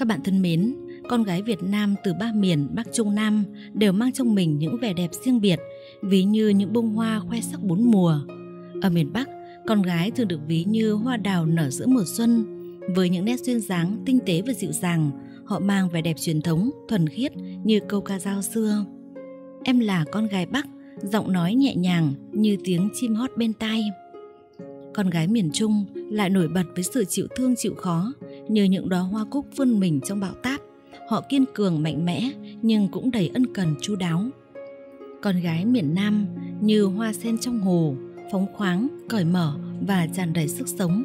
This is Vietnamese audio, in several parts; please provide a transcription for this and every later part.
Các bạn thân mến, con gái Việt Nam từ ba miền Bắc Trung Nam đều mang trong mình những vẻ đẹp riêng biệt, ví như những bông hoa khoe sắc bốn mùa. Ở miền Bắc, con gái thường được ví như hoa đào nở giữa mùa xuân, với những nét duyên dáng, tinh tế và dịu dàng, họ mang vẻ đẹp truyền thống, thuần khiết như câu ca dao xưa. Em là con gái Bắc, giọng nói nhẹ nhàng như tiếng chim hót bên tai. Con gái miền Trung lại nổi bật với sự chịu thương chịu khó, như những đóa hoa cúc vươn mình trong bão táp. Họ kiên cường mạnh mẽ nhưng cũng đầy ân cần chu đáo. Con gái miền Nam như hoa sen trong hồ, phóng khoáng, cởi mở và tràn đầy sức sống.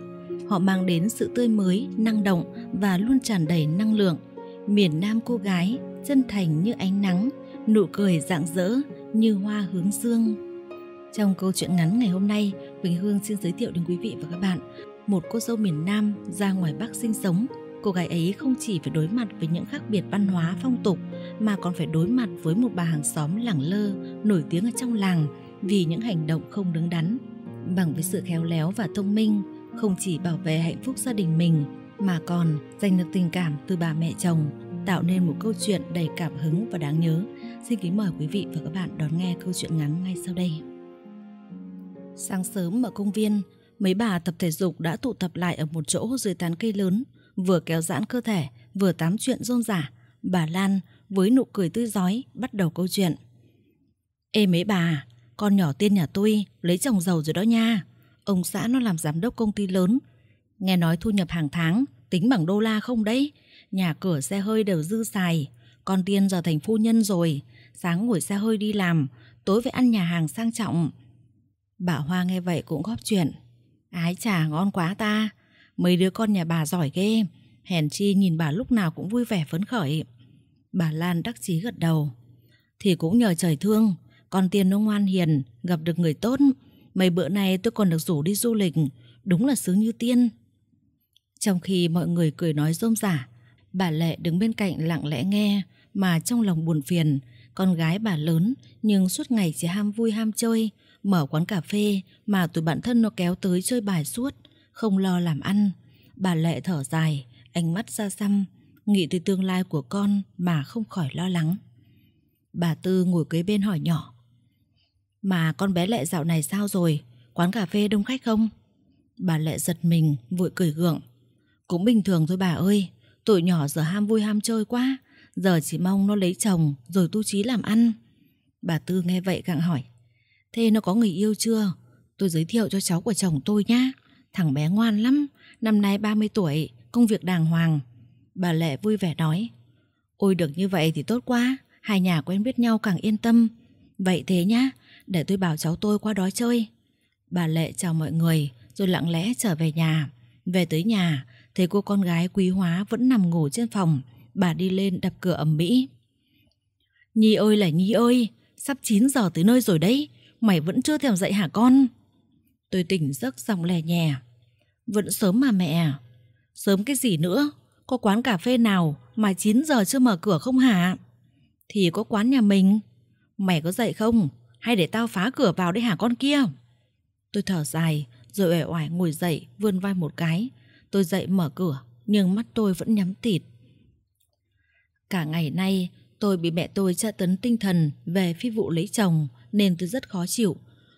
Họ mang đến sự tươi mới, năng động và luôn tràn đầy năng lượng. Miền Nam cô gái chân thành như ánh nắng, nụ cười rạng rỡ như hoa hướng dương. Trong câu chuyện ngắn ngày hôm nay, Quỳnh Hương xin giới thiệu đến quý vị và các bạn một cô dâu miền Nam ra ngoài Bắc sinh sống, cô gái ấy không chỉ phải đối mặt với những khác biệt văn hóa phong tục mà còn phải đối mặt với một bà hàng xóm lẳng lơ nổi tiếng ở trong làng vì những hành động không đứng đắn. Bằng với sự khéo léo và thông minh, không chỉ bảo vệ hạnh phúc gia đình mình mà còn giành được tình cảm từ bà mẹ chồng, tạo nên một câu chuyện đầy cảm hứng và đáng nhớ. Xin kính mời quý vị và các bạn đón nghe câu chuyện ngắn ngay sau đây. Sáng sớm ở công viên, mấy bà tập thể dục đã tụ tập lại ở một chỗ dưới tán cây lớn, vừa kéo giãn cơ thể, vừa tám chuyện rôn rả. Bà Lan với nụ cười tươi giói bắt đầu câu chuyện. Ê mấy bà, con nhỏ tiên nhà tôi lấy chồng giàu rồi đó nha. Ông xã nó làm giám đốc công ty lớn. Nghe nói thu nhập hàng tháng tính bằng đô la không đấy. Nhà cửa xe hơi đều dư xài. Con tiên giờ thành phu nhân rồi. Sáng ngồi xe hơi đi làm, tối về ăn nhà hàng sang trọng. Bà Hoa nghe vậy cũng góp chuyện. Ái chả ngon quá ta Mấy đứa con nhà bà giỏi ghê Hèn chi nhìn bà lúc nào cũng vui vẻ phấn khởi Bà Lan đắc chí gật đầu Thì cũng nhờ trời thương Con tiên nó ngoan hiền Gặp được người tốt Mấy bữa nay tôi còn được rủ đi du lịch Đúng là sứ như tiên Trong khi mọi người cười nói rôm rả Bà Lệ đứng bên cạnh lặng lẽ nghe Mà trong lòng buồn phiền Con gái bà lớn Nhưng suốt ngày chỉ ham vui ham chơi Mở quán cà phê mà tụi bạn thân nó kéo tới chơi bài suốt, không lo làm ăn. Bà Lệ thở dài, ánh mắt xa xăm, nghĩ tới tương lai của con mà không khỏi lo lắng. Bà Tư ngồi kế bên hỏi nhỏ. Mà con bé Lệ dạo này sao rồi? Quán cà phê đông khách không? Bà Lệ giật mình, vội cười gượng. Cũng bình thường thôi bà ơi, tụi nhỏ giờ ham vui ham chơi quá, giờ chỉ mong nó lấy chồng rồi tu trí làm ăn. Bà Tư nghe vậy gặng hỏi. Thế nó có người yêu chưa? Tôi giới thiệu cho cháu của chồng tôi nhá. Thằng bé ngoan lắm, năm nay 30 tuổi, công việc đàng hoàng. Bà Lệ vui vẻ nói. Ôi được như vậy thì tốt quá, hai nhà quen biết nhau càng yên tâm. Vậy thế nhá, để tôi bảo cháu tôi qua đó chơi. Bà Lệ chào mọi người, rồi lặng lẽ trở về nhà. Về tới nhà, thấy cô con gái quý hóa vẫn nằm ngủ trên phòng. Bà đi lên đập cửa ẩm mỹ. Nhi ơi là Nhi ơi, sắp 9 giờ tới nơi rồi đấy, mày vẫn chưa thèm dậy hả con? Tôi tỉnh giấc giọng lè nhè. Vẫn sớm mà mẹ. Sớm cái gì nữa? Có quán cà phê nào mà 9 giờ chưa mở cửa không hả? Thì có quán nhà mình. Mày có dậy không? Hay để tao phá cửa vào đây hả con kia? Tôi thở dài, rồi uể oải ngồi dậy, vươn vai một cái. Tôi dậy mở cửa, nhưng mắt tôi vẫn nhắm tịt. Cả ngày nay, Tôi bị mẹ tôi tra tấn tinh thần về phi vụ lấy chồng nên tôi rất khó chịu.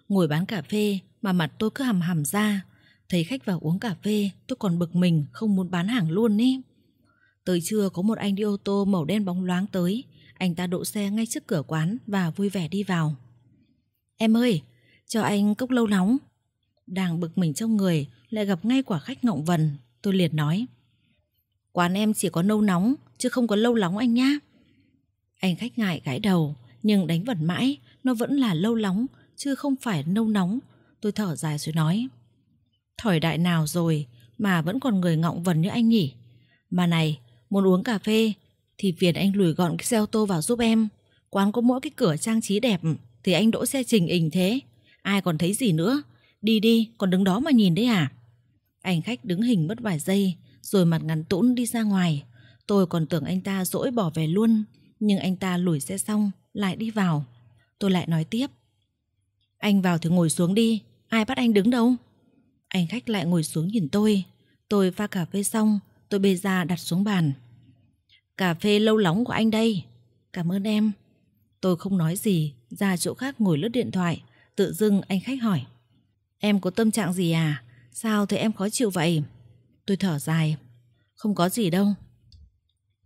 Ngồi bán cà phê mà mặt tôi cứ hầm hầm ra. Thấy khách vào uống cà phê tôi còn bực mình không muốn bán hàng luôn ý. Tới trưa có một anh đi ô tô màu đen bóng loáng tới. Anh ta đỗ xe ngay trước cửa quán và vui vẻ đi vào. Em ơi, cho anh cốc lâu nóng. Đang bực mình trong người lại gặp ngay quả khách ngọng vần. Tôi liệt nói. Quán em chỉ có nâu nóng chứ không có lâu nóng anh nhá. Anh khách ngại gãi đầu, nhưng đánh vẩn mãi, nó vẫn là lâu lóng, chứ không phải nâu nóng. Tôi thở dài rồi nói. Thời đại nào rồi mà vẫn còn người ngọng vần như anh nhỉ? Mà này, muốn uống cà phê thì phiền anh lùi gọn cái xe ô tô vào giúp em. Quán có mỗi cái cửa trang trí đẹp thì anh đỗ xe trình ình thế. Ai còn thấy gì nữa? Đi đi, còn đứng đó mà nhìn đấy à? Anh khách đứng hình mất vài giây rồi mặt ngắn tũn đi ra ngoài. Tôi còn tưởng anh ta dỗi bỏ về luôn nhưng anh ta lủi xe xong lại đi vào. Tôi lại nói tiếp. Anh vào thì ngồi xuống đi, ai bắt anh đứng đâu? Anh khách lại ngồi xuống nhìn tôi. Tôi pha cà phê xong, tôi bê ra đặt xuống bàn. Cà phê lâu lóng của anh đây. Cảm ơn em. Tôi không nói gì, ra chỗ khác ngồi lướt điện thoại. Tự dưng anh khách hỏi. Em có tâm trạng gì à? Sao thấy em khó chịu vậy? Tôi thở dài. Không có gì đâu.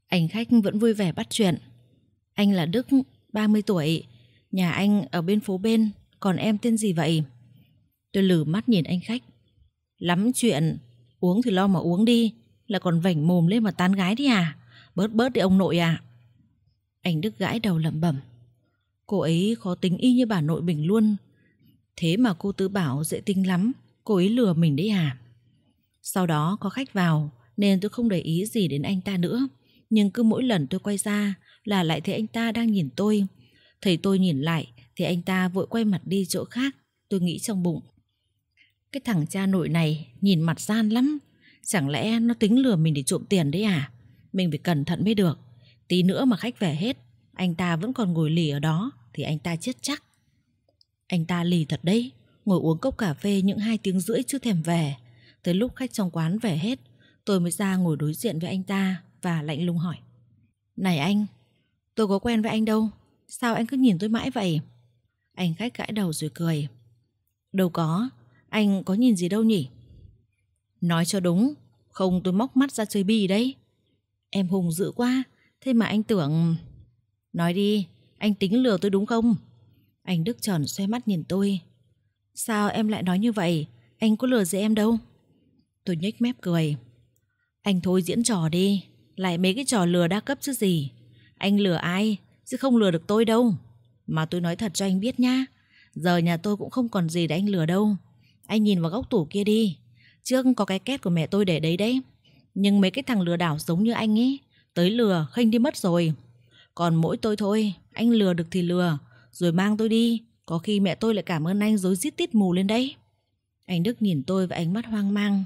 Anh khách vẫn vui vẻ bắt chuyện. Anh là Đức, 30 tuổi. Nhà anh ở bên phố bên, còn em tên gì vậy? Tôi lử mắt nhìn anh khách. Lắm chuyện, uống thì lo mà uống đi, là còn vảnh mồm lên mà tán gái đi à? Bớt bớt đi ông nội à? Anh Đức gãi đầu lẩm bẩm. Cô ấy khó tính y như bà nội mình luôn. Thế mà cô Tứ Bảo dễ tính lắm, cô ấy lừa mình đấy à? Sau đó có khách vào, nên tôi không để ý gì đến anh ta nữa. Nhưng cứ mỗi lần tôi quay ra là lại thấy anh ta đang nhìn tôi. Thấy tôi nhìn lại thì anh ta vội quay mặt đi chỗ khác. Tôi nghĩ trong bụng. Cái thằng cha nội này nhìn mặt gian lắm. Chẳng lẽ nó tính lừa mình để trộm tiền đấy à? Mình phải cẩn thận mới được. Tí nữa mà khách về hết, anh ta vẫn còn ngồi lì ở đó thì anh ta chết chắc. Anh ta lì thật đấy, ngồi uống cốc cà phê những hai tiếng rưỡi chưa thèm về. Tới lúc khách trong quán về hết, tôi mới ra ngồi đối diện với anh ta và lạnh lùng hỏi. Này anh, tôi có quen với anh đâu, sao anh cứ nhìn tôi mãi vậy? Anh khách gãi đầu rồi cười. Đâu có, anh có nhìn gì đâu nhỉ? Nói cho đúng, không tôi móc mắt ra chơi bi đấy. Em hùng dữ quá, thế mà anh tưởng... Nói đi, anh tính lừa tôi đúng không? Anh Đức tròn xoay mắt nhìn tôi. Sao em lại nói như vậy? Anh có lừa gì em đâu? Tôi nhếch mép cười. Anh thôi diễn trò đi. Lại mấy cái trò lừa đa cấp chứ gì Anh lừa ai Chứ không lừa được tôi đâu Mà tôi nói thật cho anh biết nhá Giờ nhà tôi cũng không còn gì để anh lừa đâu Anh nhìn vào góc tủ kia đi Trước có cái két của mẹ tôi để đấy đấy Nhưng mấy cái thằng lừa đảo giống như anh ấy Tới lừa khênh đi mất rồi Còn mỗi tôi thôi Anh lừa được thì lừa Rồi mang tôi đi Có khi mẹ tôi lại cảm ơn anh dối giết tít mù lên đấy Anh Đức nhìn tôi với ánh mắt hoang mang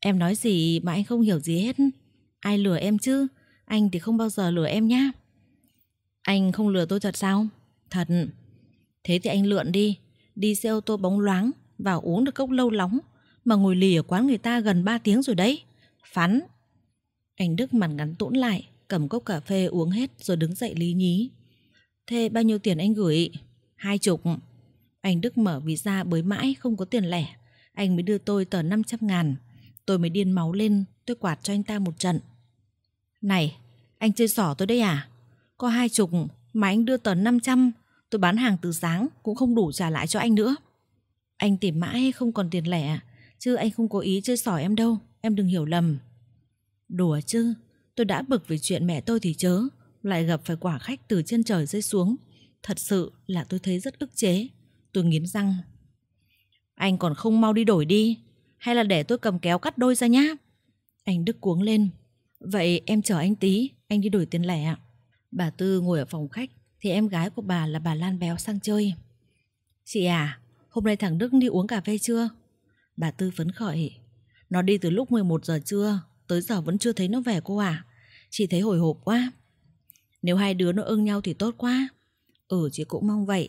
Em nói gì mà anh không hiểu gì hết Ai lừa em chứ? Anh thì không bao giờ lừa em nhá. Anh không lừa tôi thật sao? Thật. Thế thì anh lượn đi, đi xe ô tô bóng loáng vào uống được cốc lâu lóng mà ngồi lì ở quán người ta gần 3 tiếng rồi đấy. Phắn. Anh Đức mặt ngắn tũn lại, cầm cốc cà phê uống hết rồi đứng dậy lý nhí. Thế bao nhiêu tiền anh gửi? Hai chục. Anh Đức mở ví ra bới mãi không có tiền lẻ. Anh mới đưa tôi tờ 500 ngàn. Tôi mới điên máu lên, tôi quạt cho anh ta một trận. Này, anh chơi xỏ tôi đây à? Có hai chục mà anh đưa tờ 500, tôi bán hàng từ sáng cũng không đủ trả lại cho anh nữa. Anh tìm mãi không còn tiền lẻ, chứ anh không cố ý chơi xỏ em đâu, em đừng hiểu lầm. Đùa chứ, tôi đã bực về chuyện mẹ tôi thì chớ, lại gặp phải quả khách từ trên trời rơi xuống. Thật sự là tôi thấy rất ức chế, tôi nghiến răng. Anh còn không mau đi đổi đi, hay là để tôi cầm kéo cắt đôi ra nhá. Anh Đức cuống lên, Vậy em chờ anh tí, anh đi đổi tiền lẻ ạ. Bà Tư ngồi ở phòng khách thì em gái của bà là bà Lan Béo sang chơi. Chị à, hôm nay thằng Đức đi uống cà phê chưa? Bà Tư phấn khởi. Nó đi từ lúc 11 giờ trưa, tới giờ vẫn chưa thấy nó về cô à. Chị thấy hồi hộp quá. Nếu hai đứa nó ưng nhau thì tốt quá. Ừ chị cũng mong vậy.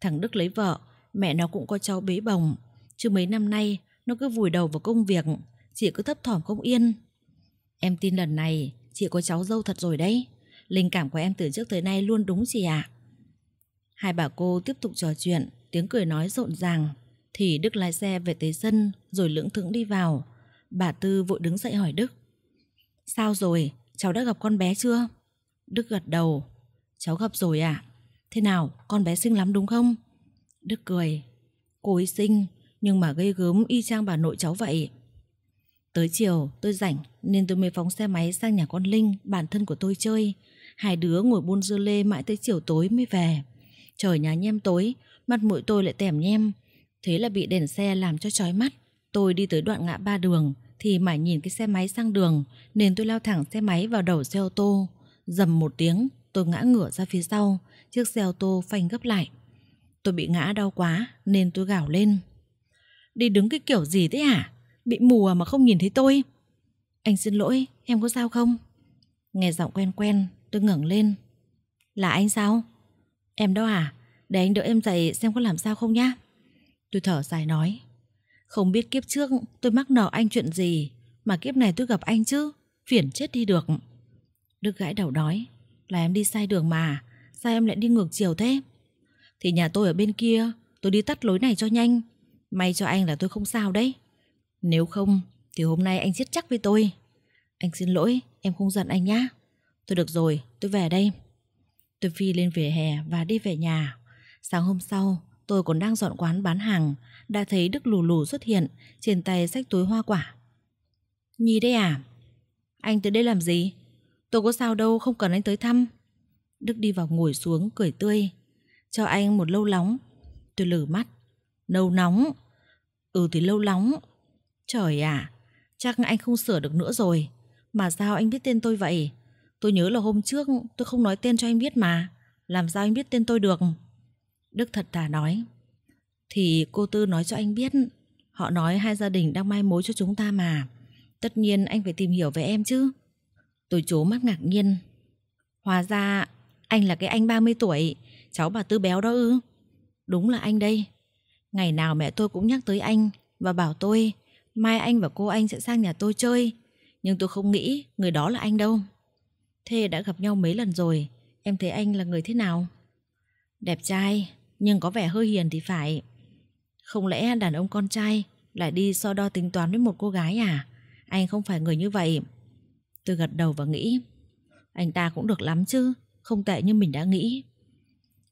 Thằng Đức lấy vợ, mẹ nó cũng có cháu bế bồng. Chứ mấy năm nay, nó cứ vùi đầu vào công việc, chị cứ thấp thỏm không yên. Em tin lần này chị có cháu dâu thật rồi đấy Linh cảm của em từ trước tới nay luôn đúng chị ạ à. Hai bà cô tiếp tục trò chuyện Tiếng cười nói rộn ràng Thì Đức lái xe về tới sân Rồi lưỡng thững đi vào Bà Tư vội đứng dậy hỏi Đức Sao rồi, cháu đã gặp con bé chưa? Đức gật đầu Cháu gặp rồi à? Thế nào, con bé xinh lắm đúng không? Đức cười Cô ấy xinh, nhưng mà gây gớm y chang bà nội cháu vậy Tới chiều tôi rảnh nên tôi mới phóng xe máy sang nhà con Linh, bạn thân của tôi chơi. Hai đứa ngồi buôn dưa lê mãi tới chiều tối mới về. Trời nhà nhem tối, mặt mũi tôi lại tèm nhem. Thế là bị đèn xe làm cho chói mắt. Tôi đi tới đoạn ngã ba đường thì mải nhìn cái xe máy sang đường nên tôi lao thẳng xe máy vào đầu xe ô tô. Dầm một tiếng, tôi ngã ngửa ra phía sau, chiếc xe ô tô phanh gấp lại. Tôi bị ngã đau quá nên tôi gào lên. Đi đứng cái kiểu gì thế hả? À? bị mù à mà không nhìn thấy tôi Anh xin lỗi, em có sao không? Nghe giọng quen quen, tôi ngẩng lên Là anh sao? Em đó à? Để anh đỡ em dậy xem có làm sao không nhá Tôi thở dài nói Không biết kiếp trước tôi mắc nợ anh chuyện gì Mà kiếp này tôi gặp anh chứ Phiền chết đi được Đức gãi đầu nói Là em đi sai đường mà Sao em lại đi ngược chiều thế Thì nhà tôi ở bên kia Tôi đi tắt lối này cho nhanh May cho anh là tôi không sao đấy nếu không thì hôm nay anh giết chắc với tôi. Anh xin lỗi, em không giận anh nhá. Tôi được rồi, tôi về đây. Tôi phi lên vỉa hè và đi về nhà. Sáng hôm sau, tôi còn đang dọn quán bán hàng, đã thấy Đức lù lù xuất hiện, trên tay sách túi hoa quả. Nhi đây à? Anh tới đây làm gì? Tôi có sao đâu, không cần anh tới thăm. Đức đi vào ngồi xuống, cười tươi. Cho anh một lâu nóng Tôi lử mắt. Nâu nóng. Ừ thì lâu nóng Trời ạ, chắc anh không sửa được nữa rồi. Mà sao anh biết tên tôi vậy? Tôi nhớ là hôm trước tôi không nói tên cho anh biết mà. Làm sao anh biết tên tôi được? Đức thật thà nói. Thì cô Tư nói cho anh biết. Họ nói hai gia đình đang mai mối cho chúng ta mà. Tất nhiên anh phải tìm hiểu về em chứ. Tôi chố mắt ngạc nhiên. hóa ra anh là cái anh 30 tuổi, cháu bà Tư béo đó ư? Đúng là anh đây. Ngày nào mẹ tôi cũng nhắc tới anh và bảo tôi Mai anh và cô anh sẽ sang nhà tôi chơi Nhưng tôi không nghĩ người đó là anh đâu Thế đã gặp nhau mấy lần rồi Em thấy anh là người thế nào Đẹp trai Nhưng có vẻ hơi hiền thì phải Không lẽ đàn ông con trai Lại đi so đo tính toán với một cô gái à Anh không phải người như vậy Tôi gật đầu và nghĩ Anh ta cũng được lắm chứ Không tệ như mình đã nghĩ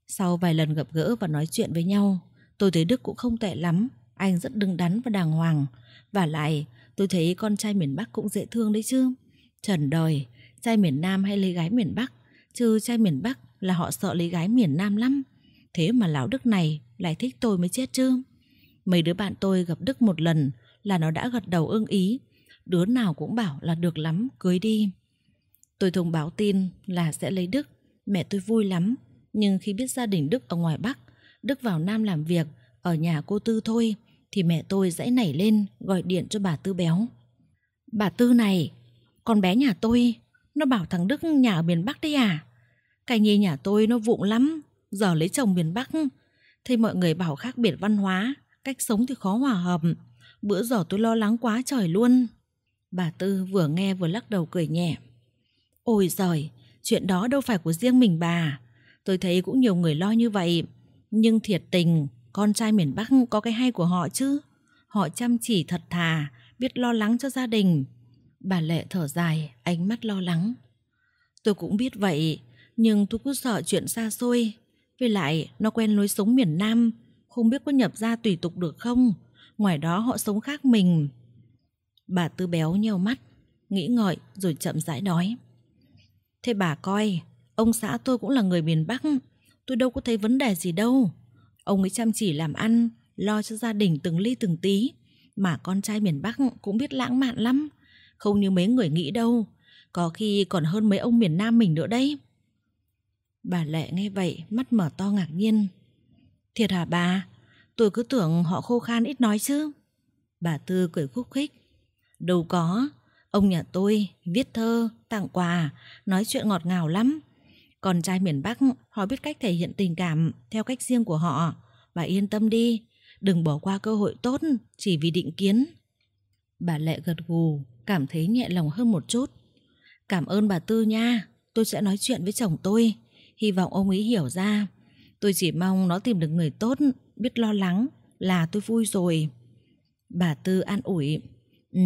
Sau vài lần gặp gỡ và nói chuyện với nhau Tôi thấy Đức cũng không tệ lắm Anh rất đứng đắn và đàng hoàng và lại, tôi thấy con trai miền Bắc cũng dễ thương đấy chứ. Trần đời, trai miền Nam hay lấy gái miền Bắc, chứ trai miền Bắc là họ sợ lấy gái miền Nam lắm. Thế mà lão Đức này lại thích tôi mới chết chứ. Mấy đứa bạn tôi gặp Đức một lần là nó đã gật đầu ưng ý. Đứa nào cũng bảo là được lắm, cưới đi. Tôi thông báo tin là sẽ lấy Đức. Mẹ tôi vui lắm. Nhưng khi biết gia đình Đức ở ngoài Bắc, Đức vào Nam làm việc, ở nhà cô Tư thôi thì mẹ tôi dãy nảy lên gọi điện cho bà Tư béo. Bà Tư này, con bé nhà tôi, nó bảo thằng Đức nhà ở miền Bắc đấy à? Cái nhi nhà tôi nó vụng lắm, giờ lấy chồng miền Bắc. Thì mọi người bảo khác biệt văn hóa, cách sống thì khó hòa hợp. Bữa giờ tôi lo lắng quá trời luôn. Bà Tư vừa nghe vừa lắc đầu cười nhẹ. Ôi giời, chuyện đó đâu phải của riêng mình bà. Tôi thấy cũng nhiều người lo như vậy. Nhưng thiệt tình, con trai miền Bắc có cái hay của họ chứ. Họ chăm chỉ thật thà, biết lo lắng cho gia đình. Bà Lệ thở dài, ánh mắt lo lắng. Tôi cũng biết vậy, nhưng tôi cứ sợ chuyện xa xôi. Với lại, nó quen lối sống miền Nam, không biết có nhập ra tùy tục được không. Ngoài đó họ sống khác mình. Bà Tư Béo nheo mắt, nghĩ ngợi rồi chậm rãi nói. Thế bà coi, ông xã tôi cũng là người miền Bắc, tôi đâu có thấy vấn đề gì đâu. Ông ấy chăm chỉ làm ăn, lo cho gia đình từng ly từng tí. Mà con trai miền Bắc cũng biết lãng mạn lắm. Không như mấy người nghĩ đâu. Có khi còn hơn mấy ông miền Nam mình nữa đấy. Bà Lệ nghe vậy, mắt mở to ngạc nhiên. Thiệt hả bà? Tôi cứ tưởng họ khô khan ít nói chứ. Bà Tư cười khúc khích. Đâu có, ông nhà tôi viết thơ, tặng quà, nói chuyện ngọt ngào lắm. Con trai miền Bắc họ biết cách thể hiện tình cảm theo cách riêng của họ. Bà yên tâm đi, đừng bỏ qua cơ hội tốt chỉ vì định kiến. Bà Lệ gật gù, cảm thấy nhẹ lòng hơn một chút. Cảm ơn bà Tư nha, tôi sẽ nói chuyện với chồng tôi. Hy vọng ông ấy hiểu ra. Tôi chỉ mong nó tìm được người tốt, biết lo lắng là tôi vui rồi. Bà Tư an ủi. Ừ,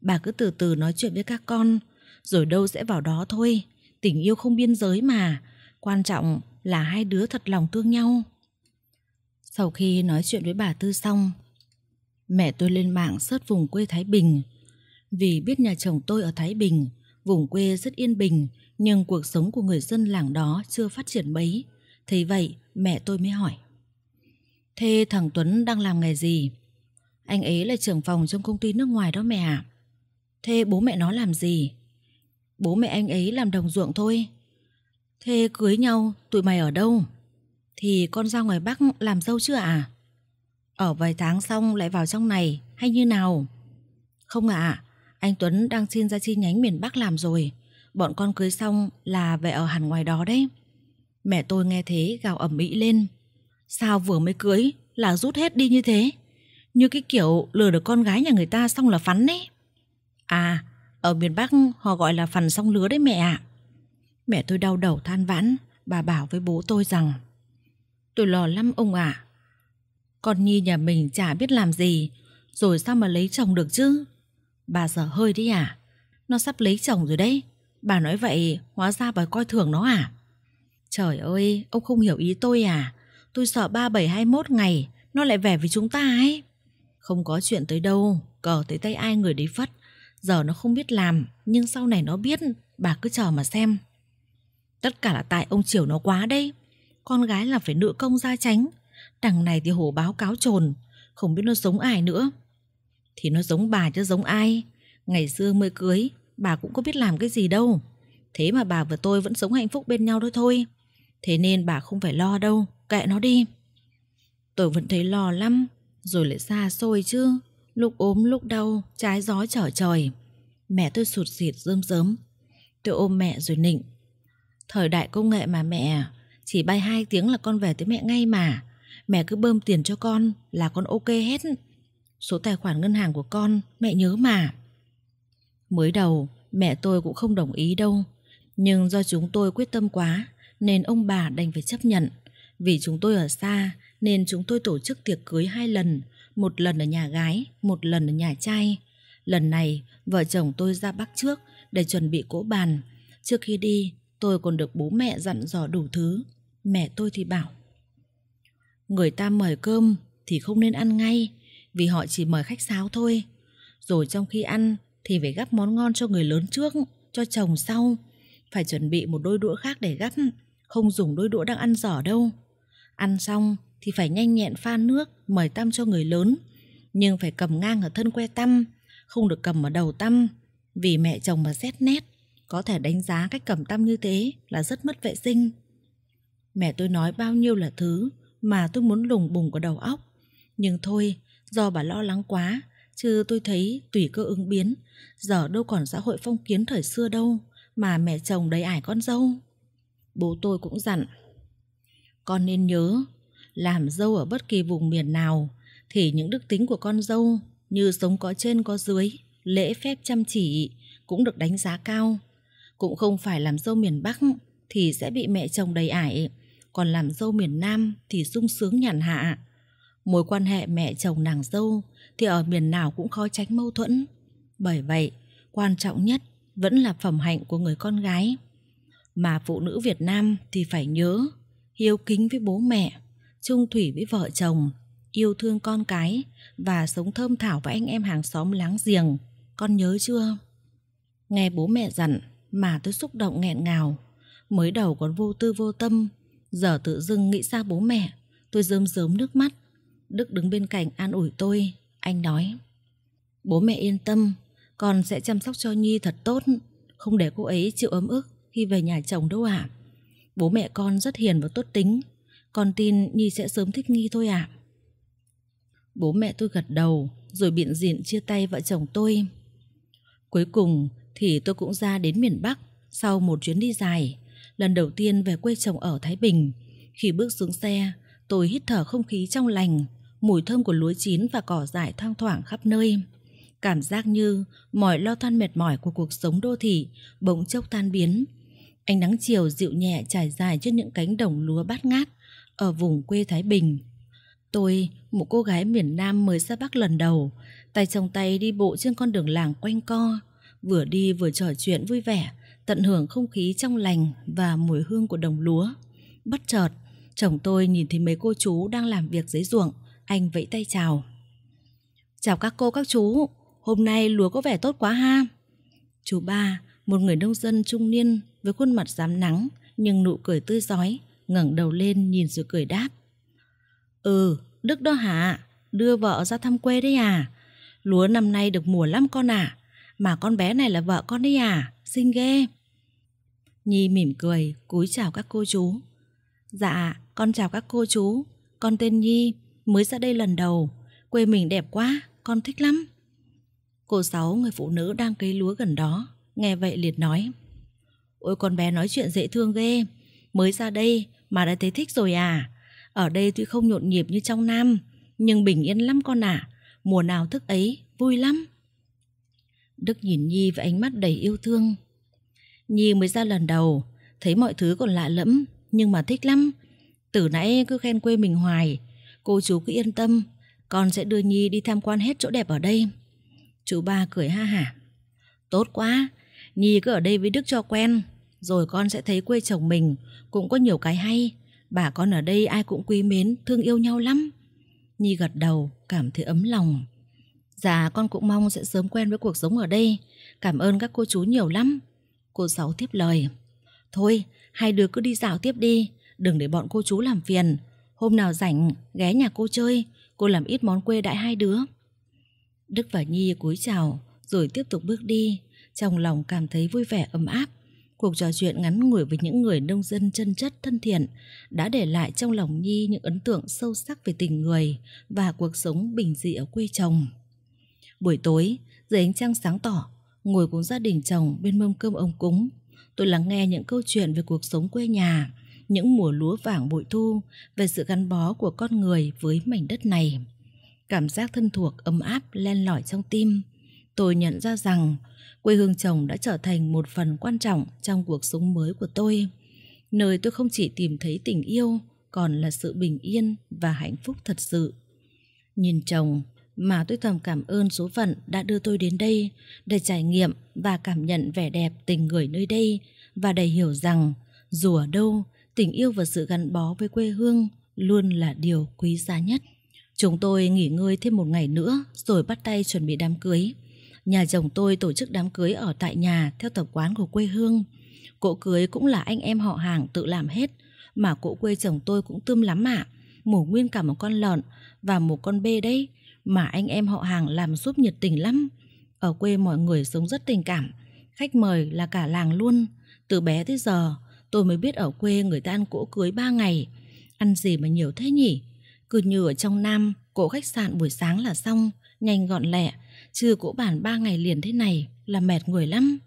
bà cứ từ từ nói chuyện với các con, rồi đâu sẽ vào đó thôi. Tình yêu không biên giới mà, quan trọng là hai đứa thật lòng thương nhau. Sau khi nói chuyện với bà Tư xong, mẹ tôi lên mạng search vùng quê Thái Bình. Vì biết nhà chồng tôi ở Thái Bình, vùng quê rất yên bình, nhưng cuộc sống của người dân làng đó chưa phát triển mấy. Thế vậy, mẹ tôi mới hỏi. Thế thằng Tuấn đang làm nghề gì? Anh ấy là trưởng phòng trong công ty nước ngoài đó mẹ ạ. Thế bố mẹ nó làm gì? Bố mẹ anh ấy làm đồng ruộng thôi Thế cưới nhau tụi mày ở đâu? Thì con ra ngoài Bắc làm dâu chưa à? Ở vài tháng xong lại vào trong này hay như nào? Không ạ, à, anh Tuấn đang xin ra chi nhánh miền Bắc làm rồi Bọn con cưới xong là về ở hẳn ngoài đó đấy Mẹ tôi nghe thế gào ẩm ĩ lên Sao vừa mới cưới là rút hết đi như thế? Như cái kiểu lừa được con gái nhà người ta xong là phắn đấy À, ở miền Bắc họ gọi là phần song lứa đấy mẹ ạ. Mẹ tôi đau đầu than vãn, bà bảo với bố tôi rằng Tôi lo lắm ông ạ. À. Con Nhi nhà mình chả biết làm gì, rồi sao mà lấy chồng được chứ? Bà dở hơi đấy à? Nó sắp lấy chồng rồi đấy. Bà nói vậy, hóa ra bà coi thường nó à? Trời ơi, ông không hiểu ý tôi à? Tôi sợ 3721 ngày, nó lại về với chúng ta ấy. Không có chuyện tới đâu, cờ tới tay ai người đấy phất, Giờ nó không biết làm Nhưng sau này nó biết Bà cứ chờ mà xem Tất cả là tại ông Triều nó quá đây Con gái là phải nữ công gia tránh Đằng này thì hổ báo cáo trồn Không biết nó giống ai nữa Thì nó giống bà chứ giống ai Ngày xưa mới cưới Bà cũng có biết làm cái gì đâu Thế mà bà và tôi vẫn sống hạnh phúc bên nhau thôi thôi Thế nên bà không phải lo đâu Kệ nó đi Tôi vẫn thấy lo lắm Rồi lại xa xôi chứ lúc ốm lúc đau, trái gió trở trời. Mẹ tôi sụt sịt rơm rớm. Tôi ôm mẹ rồi nịnh. Thời đại công nghệ mà mẹ, chỉ bay 2 tiếng là con về tới mẹ ngay mà. Mẹ cứ bơm tiền cho con là con ok hết. Số tài khoản ngân hàng của con mẹ nhớ mà. Mới đầu mẹ tôi cũng không đồng ý đâu. Nhưng do chúng tôi quyết tâm quá nên ông bà đành phải chấp nhận. Vì chúng tôi ở xa nên chúng tôi tổ chức tiệc cưới hai lần một lần ở nhà gái, một lần ở nhà trai. Lần này, vợ chồng tôi ra Bắc trước để chuẩn bị cỗ bàn. Trước khi đi, tôi còn được bố mẹ dặn dò đủ thứ. Mẹ tôi thì bảo, người ta mời cơm thì không nên ăn ngay, vì họ chỉ mời khách sáo thôi. Rồi trong khi ăn thì phải gắp món ngon cho người lớn trước, cho chồng sau. Phải chuẩn bị một đôi đũa khác để gắp, không dùng đôi đũa đang ăn giỏ đâu. Ăn xong thì phải nhanh nhẹn pha nước mời tâm cho người lớn nhưng phải cầm ngang ở thân que tâm không được cầm ở đầu tâm vì mẹ chồng mà xét nét có thể đánh giá cách cầm tâm như thế là rất mất vệ sinh mẹ tôi nói bao nhiêu là thứ mà tôi muốn lùng bùng của đầu óc nhưng thôi do bà lo lắng quá chứ tôi thấy tùy cơ ứng biến giờ đâu còn xã hội phong kiến thời xưa đâu mà mẹ chồng đầy ải con dâu bố tôi cũng dặn con nên nhớ làm dâu ở bất kỳ vùng miền nào thì những đức tính của con dâu như sống có trên có dưới, lễ phép chăm chỉ cũng được đánh giá cao. Cũng không phải làm dâu miền Bắc thì sẽ bị mẹ chồng đầy ải, còn làm dâu miền Nam thì sung sướng nhàn hạ. Mối quan hệ mẹ chồng nàng dâu thì ở miền nào cũng khó tránh mâu thuẫn. Bởi vậy, quan trọng nhất vẫn là phẩm hạnh của người con gái. Mà phụ nữ Việt Nam thì phải nhớ, hiếu kính với bố mẹ, chung thủy với vợ chồng, yêu thương con cái và sống thơm thảo với anh em hàng xóm láng giềng. Con nhớ chưa? Nghe bố mẹ dặn mà tôi xúc động nghẹn ngào. Mới đầu còn vô tư vô tâm, giờ tự dưng nghĩ xa bố mẹ, tôi rơm rớm nước mắt. Đức đứng bên cạnh an ủi tôi, anh nói. Bố mẹ yên tâm, con sẽ chăm sóc cho Nhi thật tốt, không để cô ấy chịu ấm ức khi về nhà chồng đâu ạ. À. Bố mẹ con rất hiền và tốt tính, con tin Nhi sẽ sớm thích nghi thôi ạ. Bố mẹ tôi gật đầu rồi biện diện chia tay vợ chồng tôi. Cuối cùng thì tôi cũng ra đến miền Bắc sau một chuyến đi dài. Lần đầu tiên về quê chồng ở Thái Bình. Khi bước xuống xe, tôi hít thở không khí trong lành, mùi thơm của lúa chín và cỏ dại thoang thoảng khắp nơi. Cảm giác như mọi lo toan mệt mỏi của cuộc sống đô thị bỗng chốc tan biến. Ánh nắng chiều dịu nhẹ trải dài trên những cánh đồng lúa bát ngát, ở vùng quê Thái Bình. Tôi, một cô gái miền Nam mới ra Bắc lần đầu, tay trong tay đi bộ trên con đường làng quanh co, vừa đi vừa trò chuyện vui vẻ, tận hưởng không khí trong lành và mùi hương của đồng lúa. Bất chợt, chồng tôi nhìn thấy mấy cô chú đang làm việc dưới ruộng, anh vẫy tay chào. Chào các cô các chú, hôm nay lúa có vẻ tốt quá ha. Chú ba, một người nông dân trung niên với khuôn mặt dám nắng nhưng nụ cười tươi giói, ngẩng đầu lên nhìn rồi cười đáp. Ừ, Đức đó hả? Đưa vợ ra thăm quê đấy à? Lúa năm nay được mùa lắm con à? Mà con bé này là vợ con đấy à? Xinh ghê. Nhi mỉm cười, cúi chào các cô chú. Dạ, con chào các cô chú. Con tên Nhi, mới ra đây lần đầu. Quê mình đẹp quá, con thích lắm. Cô Sáu, người phụ nữ đang cấy lúa gần đó, nghe vậy liệt nói. Ôi con bé nói chuyện dễ thương ghê, Mới ra đây mà đã thấy thích rồi à? Ở đây tuy không nhộn nhịp như trong Nam, nhưng bình yên lắm con ạ. À. Mùa nào thức ấy, vui lắm. Đức nhìn Nhi với ánh mắt đầy yêu thương. Nhi mới ra lần đầu, thấy mọi thứ còn lạ lẫm, nhưng mà thích lắm. Từ nãy cứ khen quê mình hoài. Cô chú cứ yên tâm, con sẽ đưa Nhi đi tham quan hết chỗ đẹp ở đây. Chú ba cười ha hả. Tốt quá, Nhi cứ ở đây với Đức cho quen. Rồi con sẽ thấy quê chồng mình Cũng có nhiều cái hay Bà con ở đây ai cũng quý mến Thương yêu nhau lắm Nhi gật đầu cảm thấy ấm lòng Dạ con cũng mong sẽ sớm quen với cuộc sống ở đây Cảm ơn các cô chú nhiều lắm Cô Sáu tiếp lời Thôi hai đứa cứ đi dạo tiếp đi Đừng để bọn cô chú làm phiền Hôm nào rảnh ghé nhà cô chơi Cô làm ít món quê đại hai đứa Đức và Nhi cúi chào Rồi tiếp tục bước đi Trong lòng cảm thấy vui vẻ ấm áp Cuộc trò chuyện ngắn ngủi với những người nông dân chân chất thân thiện đã để lại trong lòng Nhi những ấn tượng sâu sắc về tình người và cuộc sống bình dị ở quê chồng. Buổi tối, dưới ánh trăng sáng tỏ, ngồi cùng gia đình chồng bên mâm cơm ông cúng, tôi lắng nghe những câu chuyện về cuộc sống quê nhà, những mùa lúa vàng bội thu, về sự gắn bó của con người với mảnh đất này. Cảm giác thân thuộc ấm áp len lỏi trong tim, tôi nhận ra rằng quê hương chồng đã trở thành một phần quan trọng trong cuộc sống mới của tôi, nơi tôi không chỉ tìm thấy tình yêu, còn là sự bình yên và hạnh phúc thật sự. Nhìn chồng mà tôi thầm cảm ơn số phận đã đưa tôi đến đây để trải nghiệm và cảm nhận vẻ đẹp tình người nơi đây và để hiểu rằng dù ở đâu, tình yêu và sự gắn bó với quê hương luôn là điều quý giá nhất. Chúng tôi nghỉ ngơi thêm một ngày nữa rồi bắt tay chuẩn bị đám cưới. Nhà chồng tôi tổ chức đám cưới ở tại nhà theo tập quán của quê hương. Cỗ cưới cũng là anh em họ hàng tự làm hết, mà cỗ quê chồng tôi cũng tươm lắm ạ. À. Mổ nguyên cả một con lợn và một con bê đấy, mà anh em họ hàng làm giúp nhiệt tình lắm. Ở quê mọi người sống rất tình cảm, khách mời là cả làng luôn. Từ bé tới giờ, tôi mới biết ở quê người ta ăn cỗ cưới ba ngày. Ăn gì mà nhiều thế nhỉ? Cứ như ở trong Nam, cỗ khách sạn buổi sáng là xong, nhanh gọn lẹ, Trừ cỗ bản ba ngày liền thế này là mệt người lắm.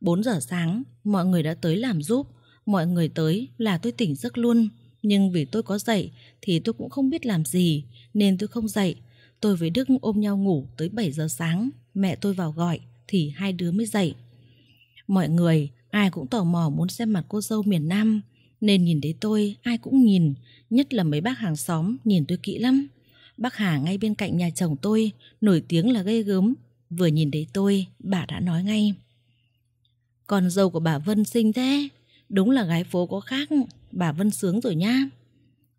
4 giờ sáng, mọi người đã tới làm giúp. Mọi người tới là tôi tỉnh giấc luôn. Nhưng vì tôi có dậy thì tôi cũng không biết làm gì nên tôi không dậy. Tôi với Đức ôm nhau ngủ tới 7 giờ sáng. Mẹ tôi vào gọi thì hai đứa mới dậy. Mọi người ai cũng tò mò muốn xem mặt cô dâu miền Nam. Nên nhìn thấy tôi ai cũng nhìn, nhất là mấy bác hàng xóm nhìn tôi kỹ lắm. Bác Hà ngay bên cạnh nhà chồng tôi, nổi tiếng là gây gớm. Vừa nhìn thấy tôi, bà đã nói ngay. Con dâu của bà Vân xinh thế, đúng là gái phố có khác, bà Vân sướng rồi nhá.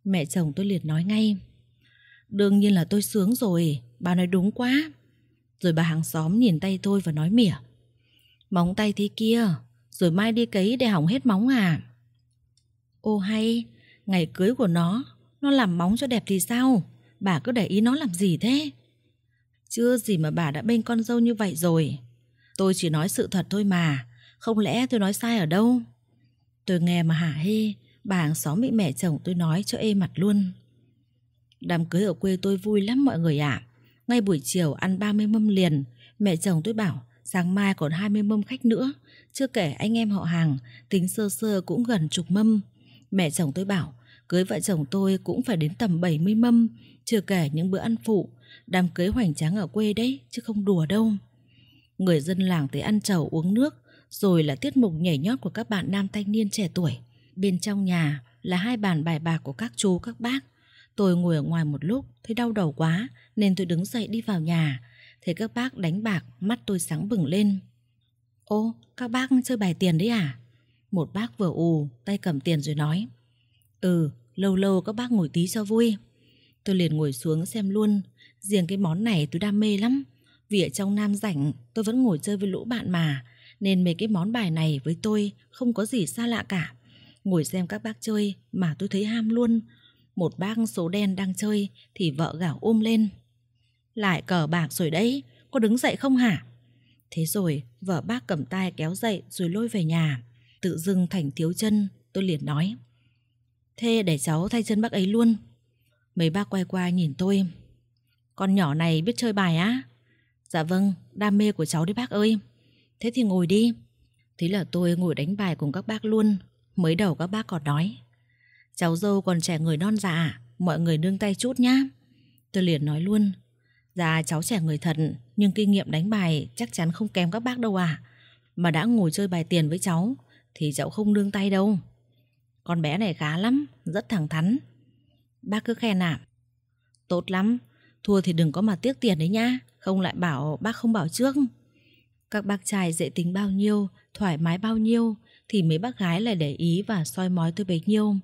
Mẹ chồng tôi liền nói ngay. Đương nhiên là tôi sướng rồi, bà nói đúng quá. Rồi bà hàng xóm nhìn tay tôi và nói mỉa. Móng tay thế kia, rồi mai đi cấy để hỏng hết móng à. Ô hay, ngày cưới của nó, nó làm móng cho đẹp thì sao? Bà cứ để ý nó làm gì thế? Chưa gì mà bà đã bên con dâu như vậy rồi. Tôi chỉ nói sự thật thôi mà. Không lẽ tôi nói sai ở đâu? Tôi nghe mà hả hê. Bà hàng xóm bị mẹ chồng tôi nói cho ê mặt luôn. Đám cưới ở quê tôi vui lắm mọi người ạ. À. Ngay buổi chiều ăn 30 mâm liền. Mẹ chồng tôi bảo sáng mai còn 20 mâm khách nữa. Chưa kể anh em họ hàng, tính sơ sơ cũng gần chục mâm. Mẹ chồng tôi bảo Cưới vợ chồng tôi cũng phải đến tầm 70 mâm, chưa kể những bữa ăn phụ, đám cưới hoành tráng ở quê đấy, chứ không đùa đâu. Người dân làng tới ăn chầu uống nước, rồi là tiết mục nhảy nhót của các bạn nam thanh niên trẻ tuổi. Bên trong nhà là hai bàn bài bạc của các chú các bác. Tôi ngồi ở ngoài một lúc, thấy đau đầu quá, nên tôi đứng dậy đi vào nhà. Thấy các bác đánh bạc, mắt tôi sáng bừng lên. Ô, các bác chơi bài tiền đấy à? Một bác vừa ù, tay cầm tiền rồi nói. Ừ, Lâu lâu các bác ngồi tí cho vui Tôi liền ngồi xuống xem luôn Riêng cái món này tôi đam mê lắm Vì ở trong Nam rảnh tôi vẫn ngồi chơi với lũ bạn mà Nên mấy cái món bài này với tôi không có gì xa lạ cả Ngồi xem các bác chơi mà tôi thấy ham luôn Một bác số đen đang chơi thì vợ gảo ôm lên Lại cờ bạc rồi đấy, có đứng dậy không hả? Thế rồi vợ bác cầm tay kéo dậy rồi lôi về nhà Tự dưng thành thiếu chân tôi liền nói Thế để cháu thay chân bác ấy luôn Mấy bác quay qua nhìn tôi Con nhỏ này biết chơi bài á Dạ vâng, đam mê của cháu đấy bác ơi Thế thì ngồi đi Thế là tôi ngồi đánh bài cùng các bác luôn Mới đầu các bác còn nói Cháu dâu còn trẻ người non dạ Mọi người nương tay chút nhá Tôi liền nói luôn Dạ cháu trẻ người thật Nhưng kinh nghiệm đánh bài chắc chắn không kém các bác đâu à Mà đã ngồi chơi bài tiền với cháu Thì cháu không nương tay đâu con bé này khá lắm, rất thẳng thắn. Bác cứ khen nạm. Tốt lắm, thua thì đừng có mà tiếc tiền đấy nha, không lại bảo bác không bảo trước. Các bác trai dễ tính bao nhiêu, thoải mái bao nhiêu thì mấy bác gái lại để ý và soi mói tôi bấy nhiêu.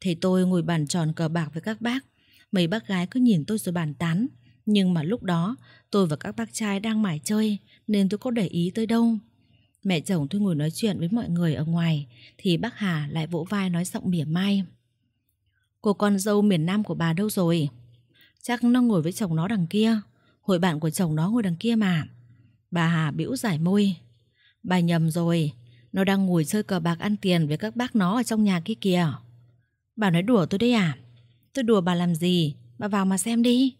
Thấy tôi ngồi bàn tròn cờ bạc với các bác, mấy bác gái cứ nhìn tôi rồi bàn tán. Nhưng mà lúc đó tôi và các bác trai đang mải chơi nên tôi có để ý tới đâu. Mẹ chồng tôi ngồi nói chuyện với mọi người ở ngoài Thì bác Hà lại vỗ vai nói giọng mỉa mai Cô con dâu miền Nam của bà đâu rồi? Chắc nó ngồi với chồng nó đằng kia Hội bạn của chồng nó ngồi đằng kia mà Bà Hà bĩu giải môi Bà nhầm rồi Nó đang ngồi chơi cờ bạc ăn tiền với các bác nó ở trong nhà kia kìa Bà nói đùa tôi đấy à? Tôi đùa bà làm gì? Bà vào mà xem đi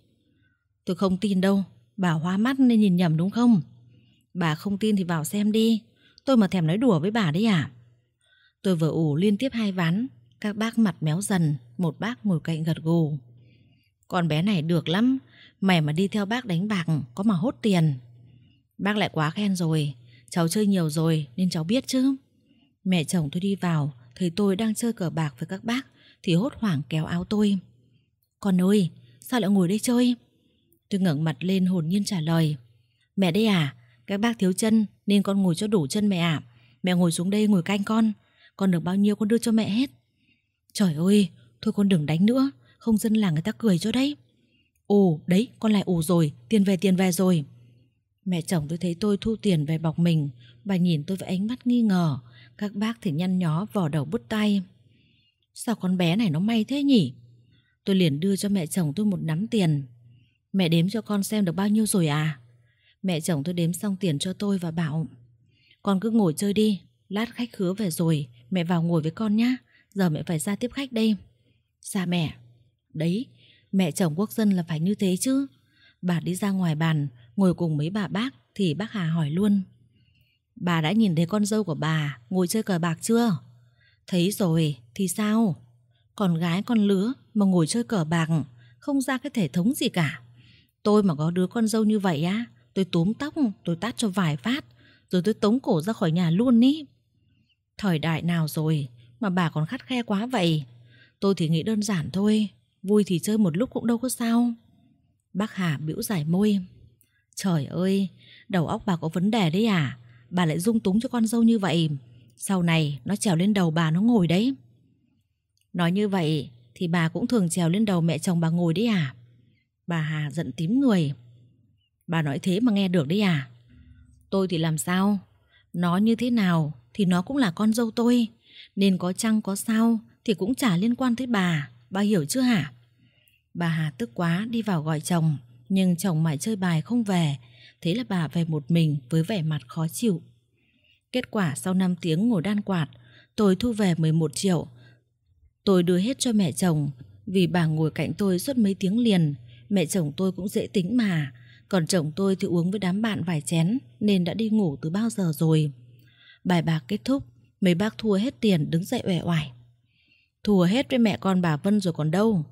Tôi không tin đâu Bà hoa mắt nên nhìn nhầm đúng không? Bà không tin thì vào xem đi Tôi mà thèm nói đùa với bà đấy à Tôi vừa ủ liên tiếp hai ván Các bác mặt méo dần Một bác ngồi cạnh gật gù Con bé này được lắm Mày mà đi theo bác đánh bạc Có mà hốt tiền Bác lại quá khen rồi Cháu chơi nhiều rồi nên cháu biết chứ Mẹ chồng tôi đi vào Thấy tôi đang chơi cờ bạc với các bác Thì hốt hoảng kéo áo tôi Con ơi sao lại ngồi đây chơi Tôi ngẩng mặt lên hồn nhiên trả lời Mẹ đây à các bác thiếu chân nên con ngồi cho đủ chân mẹ ạ. À. Mẹ ngồi xuống đây ngồi canh con. Con được bao nhiêu con đưa cho mẹ hết. Trời ơi, thôi con đừng đánh nữa. Không dân làng người ta cười cho đấy. Ồ, đấy, con lại ủ rồi. Tiền về tiền về rồi. Mẹ chồng tôi thấy tôi thu tiền về bọc mình. Bà nhìn tôi với ánh mắt nghi ngờ. Các bác thì nhăn nhó vỏ đầu bút tay. Sao con bé này nó may thế nhỉ? Tôi liền đưa cho mẹ chồng tôi một nắm tiền. Mẹ đếm cho con xem được bao nhiêu rồi à? Mẹ chồng tôi đếm xong tiền cho tôi và bảo Con cứ ngồi chơi đi Lát khách khứa về rồi Mẹ vào ngồi với con nhá Giờ mẹ phải ra tiếp khách đây Xa dạ mẹ Đấy Mẹ chồng quốc dân là phải như thế chứ Bà đi ra ngoài bàn Ngồi cùng mấy bà bác Thì bác Hà hỏi luôn Bà đã nhìn thấy con dâu của bà Ngồi chơi cờ bạc chưa Thấy rồi thì sao Con gái con lứa mà ngồi chơi cờ bạc Không ra cái thể thống gì cả Tôi mà có đứa con dâu như vậy á Tôi túm tóc, tôi tát cho vài phát, rồi tôi tống cổ ra khỏi nhà luôn ý. Thời đại nào rồi mà bà còn khắt khe quá vậy? Tôi thì nghĩ đơn giản thôi, vui thì chơi một lúc cũng đâu có sao. Bác Hà bĩu giải môi. Trời ơi, đầu óc bà có vấn đề đấy à? Bà lại dung túng cho con dâu như vậy. Sau này nó trèo lên đầu bà nó ngồi đấy. Nói như vậy thì bà cũng thường trèo lên đầu mẹ chồng bà ngồi đấy à? Bà Hà giận tím người. Bà nói thế mà nghe được đấy à? Tôi thì làm sao? Nó như thế nào thì nó cũng là con dâu tôi. Nên có chăng có sao thì cũng chả liên quan tới bà. Bà hiểu chưa hả? Bà Hà tức quá đi vào gọi chồng. Nhưng chồng mãi chơi bài không về. Thế là bà về một mình với vẻ mặt khó chịu. Kết quả sau 5 tiếng ngồi đan quạt, tôi thu về 11 triệu. Tôi đưa hết cho mẹ chồng. Vì bà ngồi cạnh tôi suốt mấy tiếng liền, mẹ chồng tôi cũng dễ tính mà còn chồng tôi thì uống với đám bạn vài chén Nên đã đi ngủ từ bao giờ rồi Bài bạc kết thúc Mấy bác thua hết tiền đứng dậy uể oải Thua hết với mẹ con bà Vân rồi còn đâu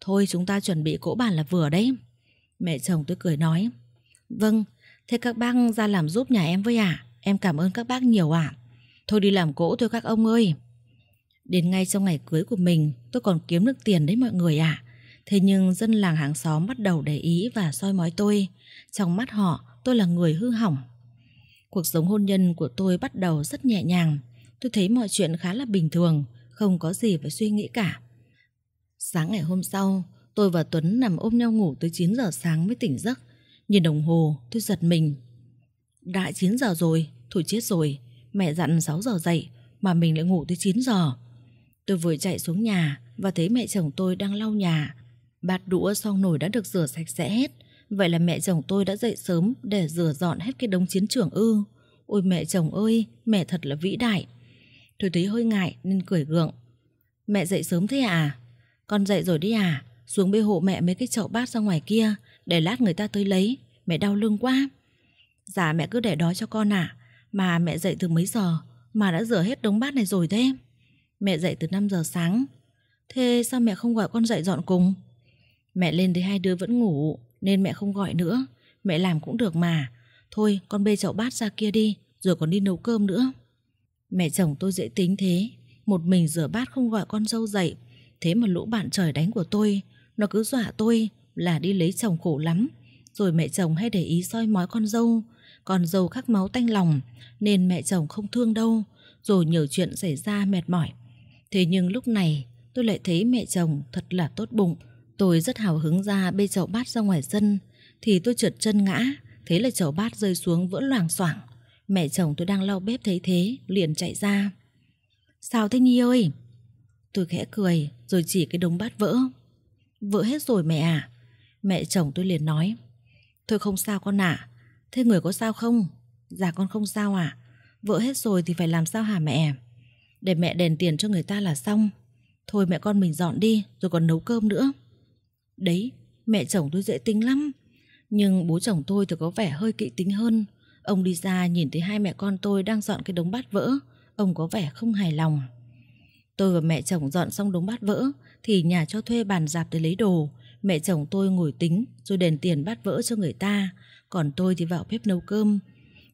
Thôi chúng ta chuẩn bị cỗ bàn là vừa đấy Mẹ chồng tôi cười nói Vâng Thế các bác ra làm giúp nhà em với ạ à? Em cảm ơn các bác nhiều ạ Thôi đi làm cỗ thôi các ông ơi Đến ngay trong ngày cưới của mình Tôi còn kiếm được tiền đấy mọi người ạ à. Thế nhưng dân làng hàng xóm bắt đầu để ý và soi mói tôi. Trong mắt họ, tôi là người hư hỏng. Cuộc sống hôn nhân của tôi bắt đầu rất nhẹ nhàng. Tôi thấy mọi chuyện khá là bình thường, không có gì phải suy nghĩ cả. Sáng ngày hôm sau, tôi và Tuấn nằm ôm nhau ngủ tới 9 giờ sáng mới tỉnh giấc. Nhìn đồng hồ, tôi giật mình. Đã 9 giờ rồi, thổi chết rồi. Mẹ dặn 6 giờ dậy, mà mình lại ngủ tới 9 giờ. Tôi vừa chạy xuống nhà và thấy mẹ chồng tôi đang lau nhà Bát đũa xong nồi đã được rửa sạch sẽ hết Vậy là mẹ chồng tôi đã dậy sớm Để rửa dọn hết cái đống chiến trường ư Ôi mẹ chồng ơi Mẹ thật là vĩ đại Tôi thấy hơi ngại nên cười gượng Mẹ dậy sớm thế à Con dậy rồi đi à Xuống bê hộ mẹ mấy cái chậu bát ra ngoài kia Để lát người ta tới lấy Mẹ đau lưng quá Dạ mẹ cứ để đó cho con à Mà mẹ dậy từ mấy giờ Mà đã rửa hết đống bát này rồi thế Mẹ dậy từ 5 giờ sáng Thế sao mẹ không gọi con dậy dọn cùng Mẹ lên thấy hai đứa vẫn ngủ Nên mẹ không gọi nữa Mẹ làm cũng được mà Thôi con bê chậu bát ra kia đi Rồi còn đi nấu cơm nữa Mẹ chồng tôi dễ tính thế Một mình rửa bát không gọi con dâu dậy Thế mà lũ bạn trời đánh của tôi Nó cứ dọa tôi là đi lấy chồng khổ lắm Rồi mẹ chồng hay để ý soi mói con dâu Con dâu khắc máu tanh lòng Nên mẹ chồng không thương đâu Rồi nhiều chuyện xảy ra mệt mỏi Thế nhưng lúc này tôi lại thấy mẹ chồng thật là tốt bụng Tôi rất hào hứng ra bê chậu bát ra ngoài sân Thì tôi trượt chân ngã Thế là chậu bát rơi xuống vỡ loảng xoảng Mẹ chồng tôi đang lau bếp thấy thế Liền chạy ra Sao thế Nhi ơi Tôi khẽ cười rồi chỉ cái đống bát vỡ Vỡ hết rồi mẹ à Mẹ chồng tôi liền nói Thôi không sao con ạ à. Thế người có sao không Dạ con không sao à Vỡ hết rồi thì phải làm sao hả mẹ Để mẹ đền tiền cho người ta là xong Thôi mẹ con mình dọn đi Rồi còn nấu cơm nữa Đấy, mẹ chồng tôi dễ tính lắm. Nhưng bố chồng tôi thì có vẻ hơi kỵ tính hơn. Ông đi ra nhìn thấy hai mẹ con tôi đang dọn cái đống bát vỡ. Ông có vẻ không hài lòng. Tôi và mẹ chồng dọn xong đống bát vỡ thì nhà cho thuê bàn dạp để lấy đồ. Mẹ chồng tôi ngồi tính rồi đền tiền bát vỡ cho người ta. Còn tôi thì vào bếp nấu cơm.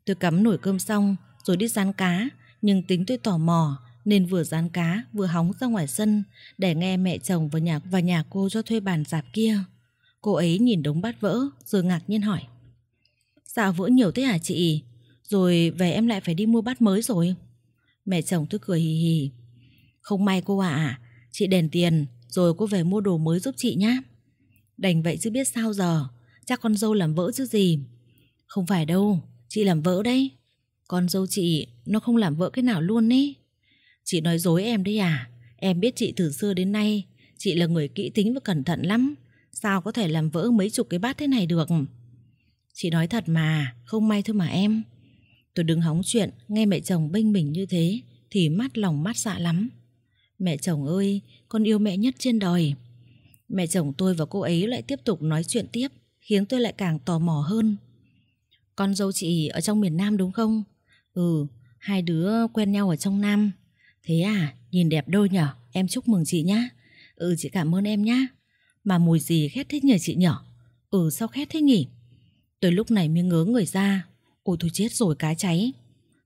Tôi cắm nổi cơm xong rồi đi rán cá. Nhưng tính tôi tò mò nên vừa dán cá vừa hóng ra ngoài sân để nghe mẹ chồng và nhà và nhà cô cho thuê bàn dạp kia. Cô ấy nhìn đống bát vỡ rồi ngạc nhiên hỏi. sao dạ vỡ nhiều thế hả chị? Rồi về em lại phải đi mua bát mới rồi. Mẹ chồng tôi cười hì hì. Không may cô ạ, à, chị đền tiền rồi cô về mua đồ mới giúp chị nhé. Đành vậy chứ biết sao giờ, chắc con dâu làm vỡ chứ gì. Không phải đâu, chị làm vỡ đấy. Con dâu chị nó không làm vỡ cái nào luôn ấy. Chị nói dối em đấy à Em biết chị từ xưa đến nay Chị là người kỹ tính và cẩn thận lắm Sao có thể làm vỡ mấy chục cái bát thế này được Chị nói thật mà Không may thôi mà em Tôi đứng hóng chuyện Nghe mẹ chồng bênh mình như thế Thì mắt lòng mắt dạ lắm Mẹ chồng ơi Con yêu mẹ nhất trên đời Mẹ chồng tôi và cô ấy lại tiếp tục nói chuyện tiếp Khiến tôi lại càng tò mò hơn Con dâu chị ở trong miền Nam đúng không? Ừ, hai đứa quen nhau ở trong Nam Thế à, nhìn đẹp đôi nhở, em chúc mừng chị nhá. Ừ chị cảm ơn em nhá. Mà mùi gì khét thế nhờ chị nhở? Ừ sao khét thế nhỉ? Tôi lúc này mới ngớ người ra. Ôi tôi chết rồi cá cháy.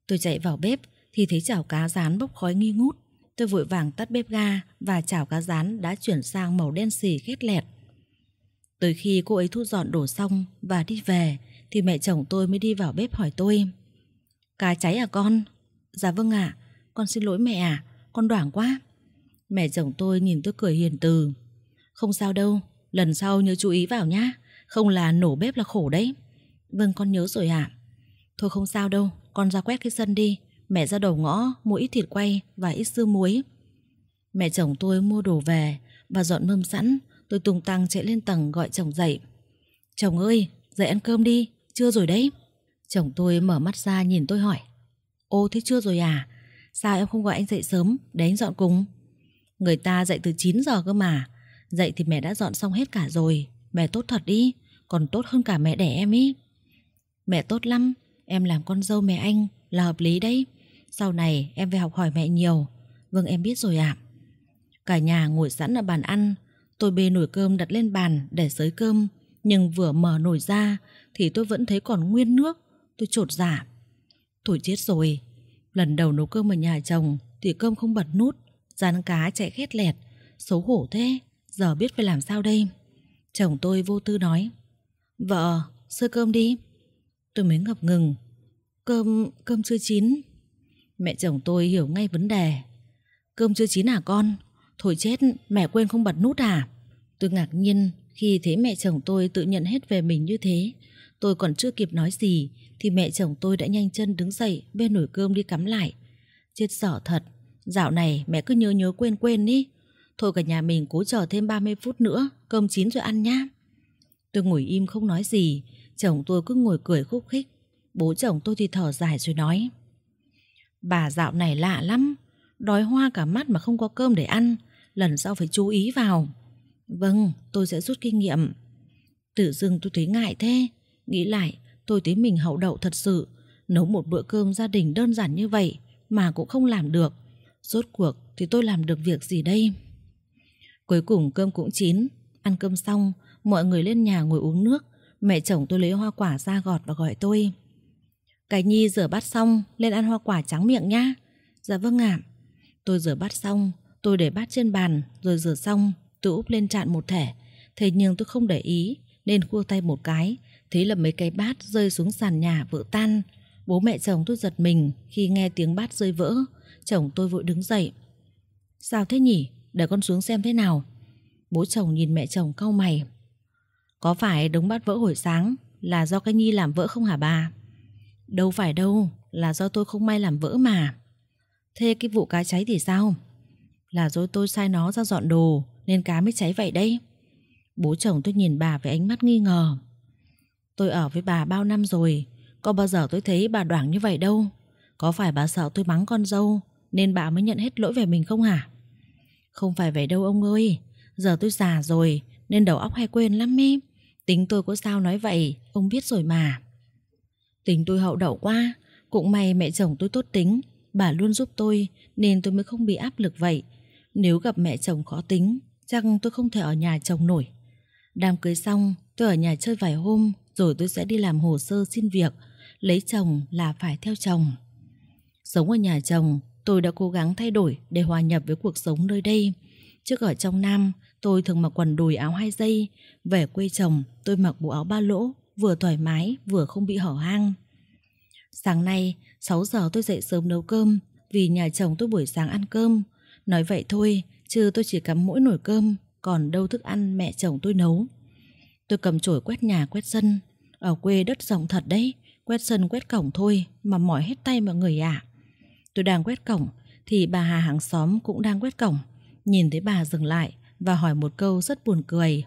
Tôi chạy vào bếp thì thấy chảo cá rán bốc khói nghi ngút. Tôi vội vàng tắt bếp ga và chảo cá rán đã chuyển sang màu đen xì khét lẹt. Tới khi cô ấy thu dọn đổ xong và đi về thì mẹ chồng tôi mới đi vào bếp hỏi tôi. Cá cháy à con? Dạ vâng ạ. À. Con xin lỗi mẹ à Con đoảng quá Mẹ chồng tôi nhìn tôi cười hiền từ Không sao đâu Lần sau nhớ chú ý vào nhá Không là nổ bếp là khổ đấy Vâng con nhớ rồi ạ à. Thôi không sao đâu Con ra quét cái sân đi Mẹ ra đầu ngõ mua ít thịt quay và ít sư muối Mẹ chồng tôi mua đồ về Và dọn mâm sẵn Tôi tung tăng chạy lên tầng gọi chồng dậy Chồng ơi dậy ăn cơm đi Chưa rồi đấy Chồng tôi mở mắt ra nhìn tôi hỏi Ô thế chưa rồi à Sao em không gọi anh dậy sớm Để anh dọn cùng Người ta dậy từ 9 giờ cơ mà Dậy thì mẹ đã dọn xong hết cả rồi Mẹ tốt thật đi Còn tốt hơn cả mẹ đẻ em ý Mẹ tốt lắm Em làm con dâu mẹ anh là hợp lý đấy Sau này em về học hỏi mẹ nhiều Vâng em biết rồi ạ à. Cả nhà ngồi sẵn ở bàn ăn Tôi bê nồi cơm đặt lên bàn để sới cơm Nhưng vừa mở nồi ra Thì tôi vẫn thấy còn nguyên nước Tôi trột giả dạ. Thôi chết rồi Lần đầu nấu cơm ở nhà chồng Thì cơm không bật nút Rán cá chạy khét lẹt Xấu hổ thế Giờ biết phải làm sao đây Chồng tôi vô tư nói Vợ, sơ cơm đi Tôi mới ngập ngừng Cơm, cơm chưa chín Mẹ chồng tôi hiểu ngay vấn đề Cơm chưa chín à con Thôi chết, mẹ quên không bật nút à Tôi ngạc nhiên khi thấy mẹ chồng tôi tự nhận hết về mình như thế Tôi còn chưa kịp nói gì thì mẹ chồng tôi đã nhanh chân đứng dậy bê nồi cơm đi cắm lại. Chết dở thật, dạo này mẹ cứ nhớ nhớ quên quên đi Thôi cả nhà mình cố chờ thêm 30 phút nữa, cơm chín rồi ăn nhá. Tôi ngồi im không nói gì, chồng tôi cứ ngồi cười khúc khích. Bố chồng tôi thì thở dài rồi nói. Bà dạo này lạ lắm, đói hoa cả mắt mà không có cơm để ăn, lần sau phải chú ý vào. Vâng, tôi sẽ rút kinh nghiệm. Tự dưng tôi thấy ngại thế, Nghĩ lại, tôi thấy mình hậu đậu thật sự. Nấu một bữa cơm gia đình đơn giản như vậy mà cũng không làm được. Rốt cuộc thì tôi làm được việc gì đây? Cuối cùng cơm cũng chín. Ăn cơm xong, mọi người lên nhà ngồi uống nước. Mẹ chồng tôi lấy hoa quả ra gọt và gọi tôi. Cái Nhi rửa bát xong, lên ăn hoa quả trắng miệng nhá. Dạ vâng ạ. Tôi rửa bát xong, tôi để bát trên bàn, rồi rửa xong, tôi úp lên chạn một thẻ. Thế nhưng tôi không để ý, nên cua tay một cái, Thế là mấy cái bát rơi xuống sàn nhà vỡ tan. Bố mẹ chồng tôi giật mình khi nghe tiếng bát rơi vỡ. Chồng tôi vội đứng dậy. Sao thế nhỉ? Để con xuống xem thế nào. Bố chồng nhìn mẹ chồng cau mày. Có phải đống bát vỡ hồi sáng là do cái Nhi làm vỡ không hả bà? Đâu phải đâu, là do tôi không may làm vỡ mà. Thế cái vụ cá cháy thì sao? Là do tôi sai nó ra dọn đồ nên cá mới cháy vậy đấy Bố chồng tôi nhìn bà với ánh mắt nghi ngờ. Tôi ở với bà bao năm rồi Có bao giờ tôi thấy bà đoảng như vậy đâu Có phải bà sợ tôi mắng con dâu Nên bà mới nhận hết lỗi về mình không hả Không phải vậy đâu ông ơi Giờ tôi già rồi Nên đầu óc hay quên lắm em Tính tôi có sao nói vậy Ông biết rồi mà Tính tôi hậu đậu quá Cũng may mẹ chồng tôi tốt tính Bà luôn giúp tôi Nên tôi mới không bị áp lực vậy Nếu gặp mẹ chồng khó tính Chắc tôi không thể ở nhà chồng nổi Đám cưới xong tôi ở nhà chơi vài hôm rồi tôi sẽ đi làm hồ sơ xin việc, lấy chồng là phải theo chồng. Sống ở nhà chồng, tôi đã cố gắng thay đổi để hòa nhập với cuộc sống nơi đây. Trước ở trong Nam, tôi thường mặc quần đùi áo hai dây. Về quê chồng, tôi mặc bộ áo ba lỗ, vừa thoải mái, vừa không bị hở hang. Sáng nay, 6 giờ tôi dậy sớm nấu cơm, vì nhà chồng tôi buổi sáng ăn cơm. Nói vậy thôi, chứ tôi chỉ cắm mỗi nồi cơm, còn đâu thức ăn mẹ chồng tôi nấu. Tôi cầm chổi quét nhà quét sân Ở quê đất rộng thật đấy Quét sân quét cổng thôi Mà mỏi hết tay mọi người ạ à. Tôi đang quét cổng Thì bà Hà hàng xóm cũng đang quét cổng Nhìn thấy bà dừng lại Và hỏi một câu rất buồn cười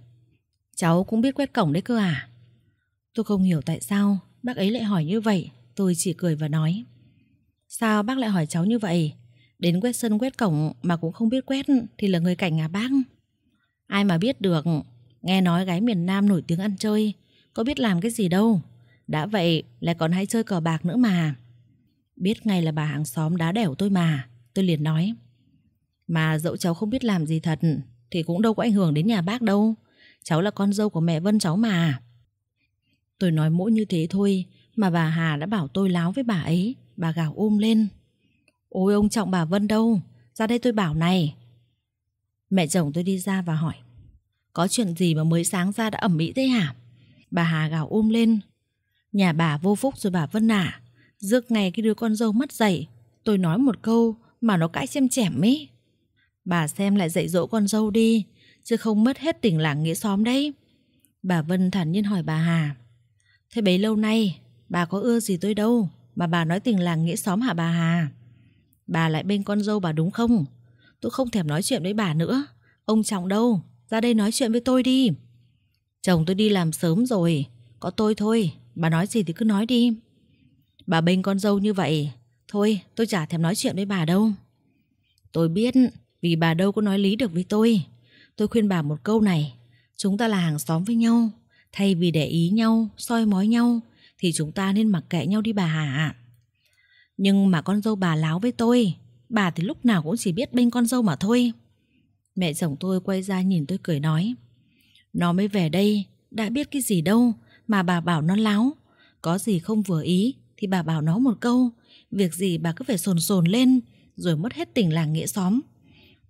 Cháu cũng biết quét cổng đấy cơ à Tôi không hiểu tại sao Bác ấy lại hỏi như vậy Tôi chỉ cười và nói Sao bác lại hỏi cháu như vậy Đến quét sân quét cổng mà cũng không biết quét Thì là người cảnh à bác Ai mà biết được Nghe nói gái miền Nam nổi tiếng ăn chơi Có biết làm cái gì đâu Đã vậy lại còn hay chơi cờ bạc nữa mà Biết ngay là bà hàng xóm đá đẻo tôi mà Tôi liền nói Mà dẫu cháu không biết làm gì thật Thì cũng đâu có ảnh hưởng đến nhà bác đâu Cháu là con dâu của mẹ Vân cháu mà Tôi nói mỗi như thế thôi Mà bà Hà đã bảo tôi láo với bà ấy Bà gào ôm lên Ôi ông trọng bà Vân đâu Ra đây tôi bảo này Mẹ chồng tôi đi ra và hỏi có chuyện gì mà mới sáng ra đã ẩm mỹ thế hả? Bà Hà gào ôm um lên. Nhà bà vô phúc rồi bà Vân à. Rước ngày cái đứa con dâu mất dạy Tôi nói một câu mà nó cãi xem chẻm ấy. Bà xem lại dạy dỗ con dâu đi. Chứ không mất hết tình làng nghĩa xóm đấy. Bà Vân thản nhiên hỏi bà Hà. Thế bấy lâu nay, bà có ưa gì tôi đâu mà bà nói tình làng nghĩa xóm hả bà Hà? Bà lại bên con dâu bà đúng không? Tôi không thèm nói chuyện với bà nữa. Ông chồng đâu? ra đây nói chuyện với tôi đi. Chồng tôi đi làm sớm rồi, có tôi thôi, bà nói gì thì cứ nói đi. Bà bênh con dâu như vậy, thôi tôi chả thèm nói chuyện với bà đâu. Tôi biết, vì bà đâu có nói lý được với tôi. Tôi khuyên bà một câu này, chúng ta là hàng xóm với nhau, thay vì để ý nhau, soi mói nhau, thì chúng ta nên mặc kệ nhau đi bà hả? Nhưng mà con dâu bà láo với tôi, bà thì lúc nào cũng chỉ biết bên con dâu mà thôi. Mẹ chồng tôi quay ra nhìn tôi cười nói Nó mới về đây Đã biết cái gì đâu Mà bà bảo nó láo Có gì không vừa ý Thì bà bảo nó một câu Việc gì bà cứ phải sồn sồn lên Rồi mất hết tình làng nghĩa xóm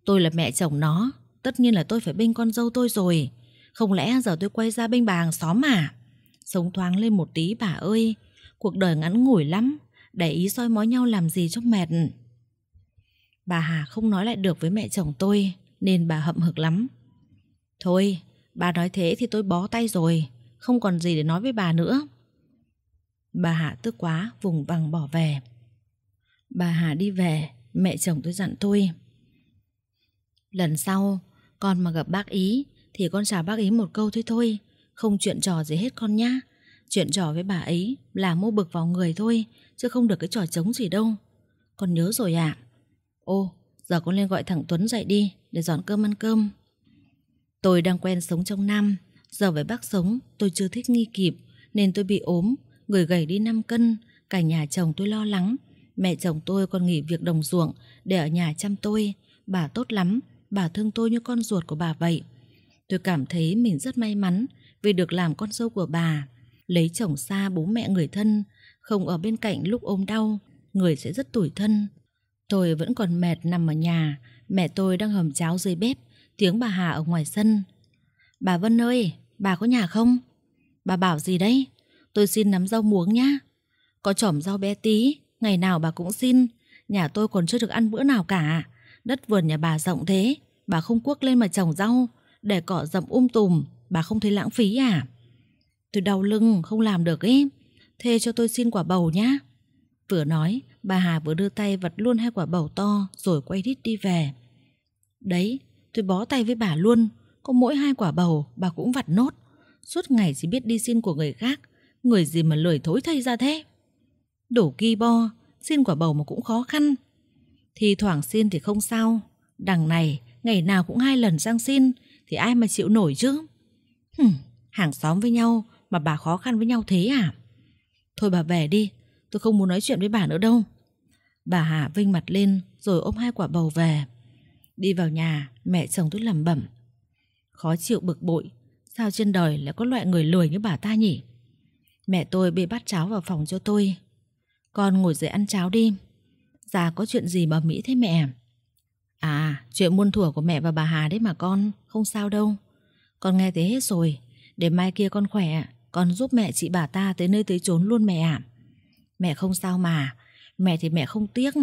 Tôi là mẹ chồng nó Tất nhiên là tôi phải bênh con dâu tôi rồi Không lẽ giờ tôi quay ra bênh bà hàng xóm à Sống thoáng lên một tí bà ơi Cuộc đời ngắn ngủi lắm Để ý soi mói nhau làm gì cho mệt Bà Hà không nói lại được với mẹ chồng tôi nên bà hậm hực lắm. Thôi, bà nói thế thì tôi bó tay rồi, không còn gì để nói với bà nữa. Bà Hạ tức quá, vùng vằng bỏ về. Bà Hà đi về, mẹ chồng tôi dặn tôi. Lần sau, con mà gặp bác Ý thì con chào bác Ý một câu thế thôi, không chuyện trò gì hết con nhá. Chuyện trò với bà ấy là mô bực vào người thôi, chứ không được cái trò chống gì đâu. Con nhớ rồi ạ. À? Ô, giờ con lên gọi thằng Tuấn dậy đi, để dọn cơm ăn cơm. Tôi đang quen sống trong Nam, giờ về Bắc sống tôi chưa thích nghi kịp nên tôi bị ốm, người gầy đi 5 cân, cả nhà chồng tôi lo lắng. Mẹ chồng tôi còn nghỉ việc đồng ruộng để ở nhà chăm tôi, bà tốt lắm, bà thương tôi như con ruột của bà vậy. Tôi cảm thấy mình rất may mắn vì được làm con dâu của bà, lấy chồng xa bố mẹ người thân, không ở bên cạnh lúc ôm đau, người sẽ rất tủi thân. Tôi vẫn còn mệt nằm ở nhà, Mẹ tôi đang hầm cháo dưới bếp, tiếng bà Hà ở ngoài sân. Bà Vân ơi, bà có nhà không? Bà bảo gì đấy? Tôi xin nắm rau muống nhá. Có chỏm rau bé tí, ngày nào bà cũng xin. Nhà tôi còn chưa được ăn bữa nào cả. Đất vườn nhà bà rộng thế, bà không cuốc lên mà trồng rau. Để cỏ rậm um tùm, bà không thấy lãng phí à? Tôi đau lưng, không làm được ấy. thê cho tôi xin quả bầu nhá. Vừa nói, bà Hà vừa đưa tay vặt luôn hai quả bầu to rồi quay đít đi về. Đấy, tôi bó tay với bà luôn, có mỗi hai quả bầu bà cũng vặt nốt. Suốt ngày chỉ biết đi xin của người khác, người gì mà lười thối thay ra thế. Đổ ghi bo, xin quả bầu mà cũng khó khăn. Thì thoảng xin thì không sao, đằng này ngày nào cũng hai lần sang xin thì ai mà chịu nổi chứ. Hừm, hàng xóm với nhau mà bà khó khăn với nhau thế à? Thôi bà về đi, Tôi không muốn nói chuyện với bà nữa đâu Bà Hà vinh mặt lên Rồi ôm hai quả bầu về Đi vào nhà mẹ chồng tôi lẩm bẩm Khó chịu bực bội Sao trên đời lại có loại người lười như bà ta nhỉ Mẹ tôi bê bát cháo vào phòng cho tôi Con ngồi dậy ăn cháo đi Già có chuyện gì mà Mỹ thế mẹ À chuyện muôn thuở của mẹ và bà Hà đấy mà con Không sao đâu Con nghe thế hết rồi Để mai kia con khỏe Con giúp mẹ chị bà ta tới nơi tới chốn luôn mẹ ạ à. Mẹ không sao mà Mẹ thì mẹ không tiếc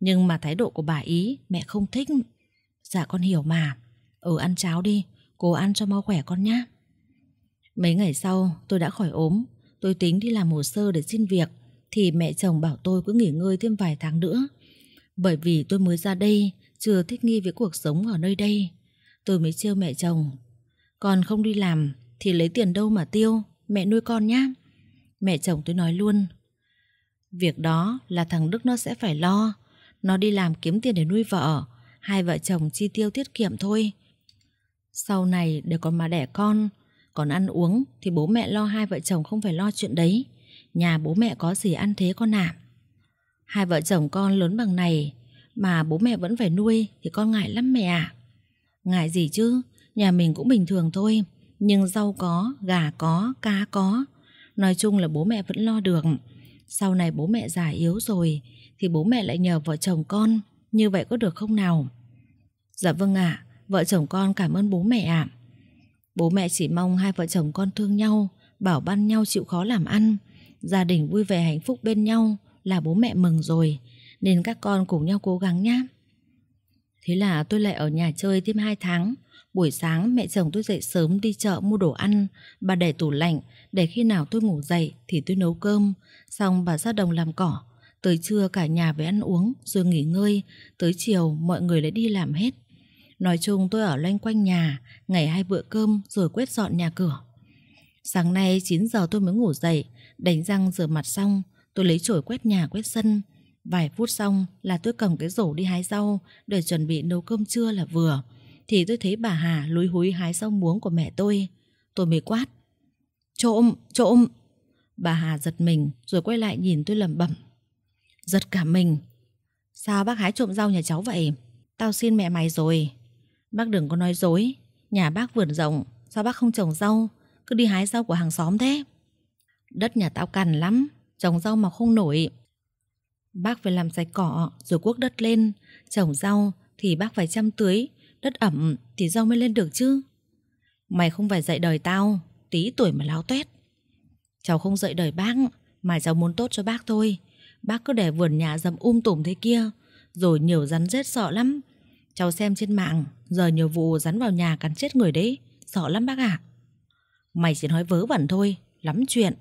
Nhưng mà thái độ của bà ý mẹ không thích Dạ con hiểu mà Ừ ăn cháo đi Cố ăn cho mau khỏe con nhá Mấy ngày sau tôi đã khỏi ốm Tôi tính đi làm hồ sơ để xin việc Thì mẹ chồng bảo tôi cứ nghỉ ngơi thêm vài tháng nữa Bởi vì tôi mới ra đây Chưa thích nghi với cuộc sống ở nơi đây Tôi mới trêu mẹ chồng Còn không đi làm Thì lấy tiền đâu mà tiêu Mẹ nuôi con nhá Mẹ chồng tôi nói luôn Việc đó là thằng Đức nó sẽ phải lo Nó đi làm kiếm tiền để nuôi vợ Hai vợ chồng chi tiêu tiết kiệm thôi Sau này để còn mà đẻ con Còn ăn uống thì bố mẹ lo hai vợ chồng không phải lo chuyện đấy Nhà bố mẹ có gì ăn thế con ạ à? Hai vợ chồng con lớn bằng này Mà bố mẹ vẫn phải nuôi Thì con ngại lắm mẹ ạ Ngại gì chứ Nhà mình cũng bình thường thôi Nhưng rau có, gà có, cá có Nói chung là bố mẹ vẫn lo được sau này bố mẹ già yếu rồi thì bố mẹ lại nhờ vợ chồng con, như vậy có được không nào? Dạ vâng ạ, à, vợ chồng con cảm ơn bố mẹ ạ. À. Bố mẹ chỉ mong hai vợ chồng con thương nhau, bảo ban nhau chịu khó làm ăn, gia đình vui vẻ hạnh phúc bên nhau là bố mẹ mừng rồi, nên các con cùng nhau cố gắng nhé. Thế là tôi lại ở nhà chơi thêm hai tháng, buổi sáng mẹ chồng tôi dậy sớm đi chợ mua đồ ăn, bà để tủ lạnh để khi nào tôi ngủ dậy thì tôi nấu cơm, xong bà ra đồng làm cỏ. Tới trưa cả nhà về ăn uống rồi nghỉ ngơi, tới chiều mọi người lại đi làm hết. Nói chung tôi ở loanh quanh nhà, ngày hai bữa cơm rồi quét dọn nhà cửa. Sáng nay 9 giờ tôi mới ngủ dậy, đánh răng rửa mặt xong, tôi lấy chổi quét nhà quét sân. Vài phút xong là tôi cầm cái rổ đi hái rau để chuẩn bị nấu cơm trưa là vừa. Thì tôi thấy bà Hà lúi húi hái rau muống của mẹ tôi. Tôi mới quát. Trộm, trộm. Bà Hà giật mình rồi quay lại nhìn tôi lẩm bẩm. Giật cả mình. Sao bác hái trộm rau nhà cháu vậy? Tao xin mẹ mày rồi. Bác đừng có nói dối. Nhà bác vườn rộng, sao bác không trồng rau? Cứ đi hái rau của hàng xóm thế. Đất nhà tao cằn lắm, trồng rau mà không nổi. Bác phải làm sạch cỏ rồi cuốc đất lên, trồng rau thì bác phải chăm tưới, đất ẩm thì rau mới lên được chứ. Mày không phải dạy đời tao, tí tuổi mà láo toét. Cháu không dạy đời bác, mà cháu muốn tốt cho bác thôi. Bác cứ để vườn nhà dầm um tùm thế kia, rồi nhiều rắn rết sợ lắm. Cháu xem trên mạng, giờ nhiều vụ rắn vào nhà cắn chết người đấy, sợ lắm bác ạ. À. Mày chỉ nói vớ vẩn thôi, lắm chuyện.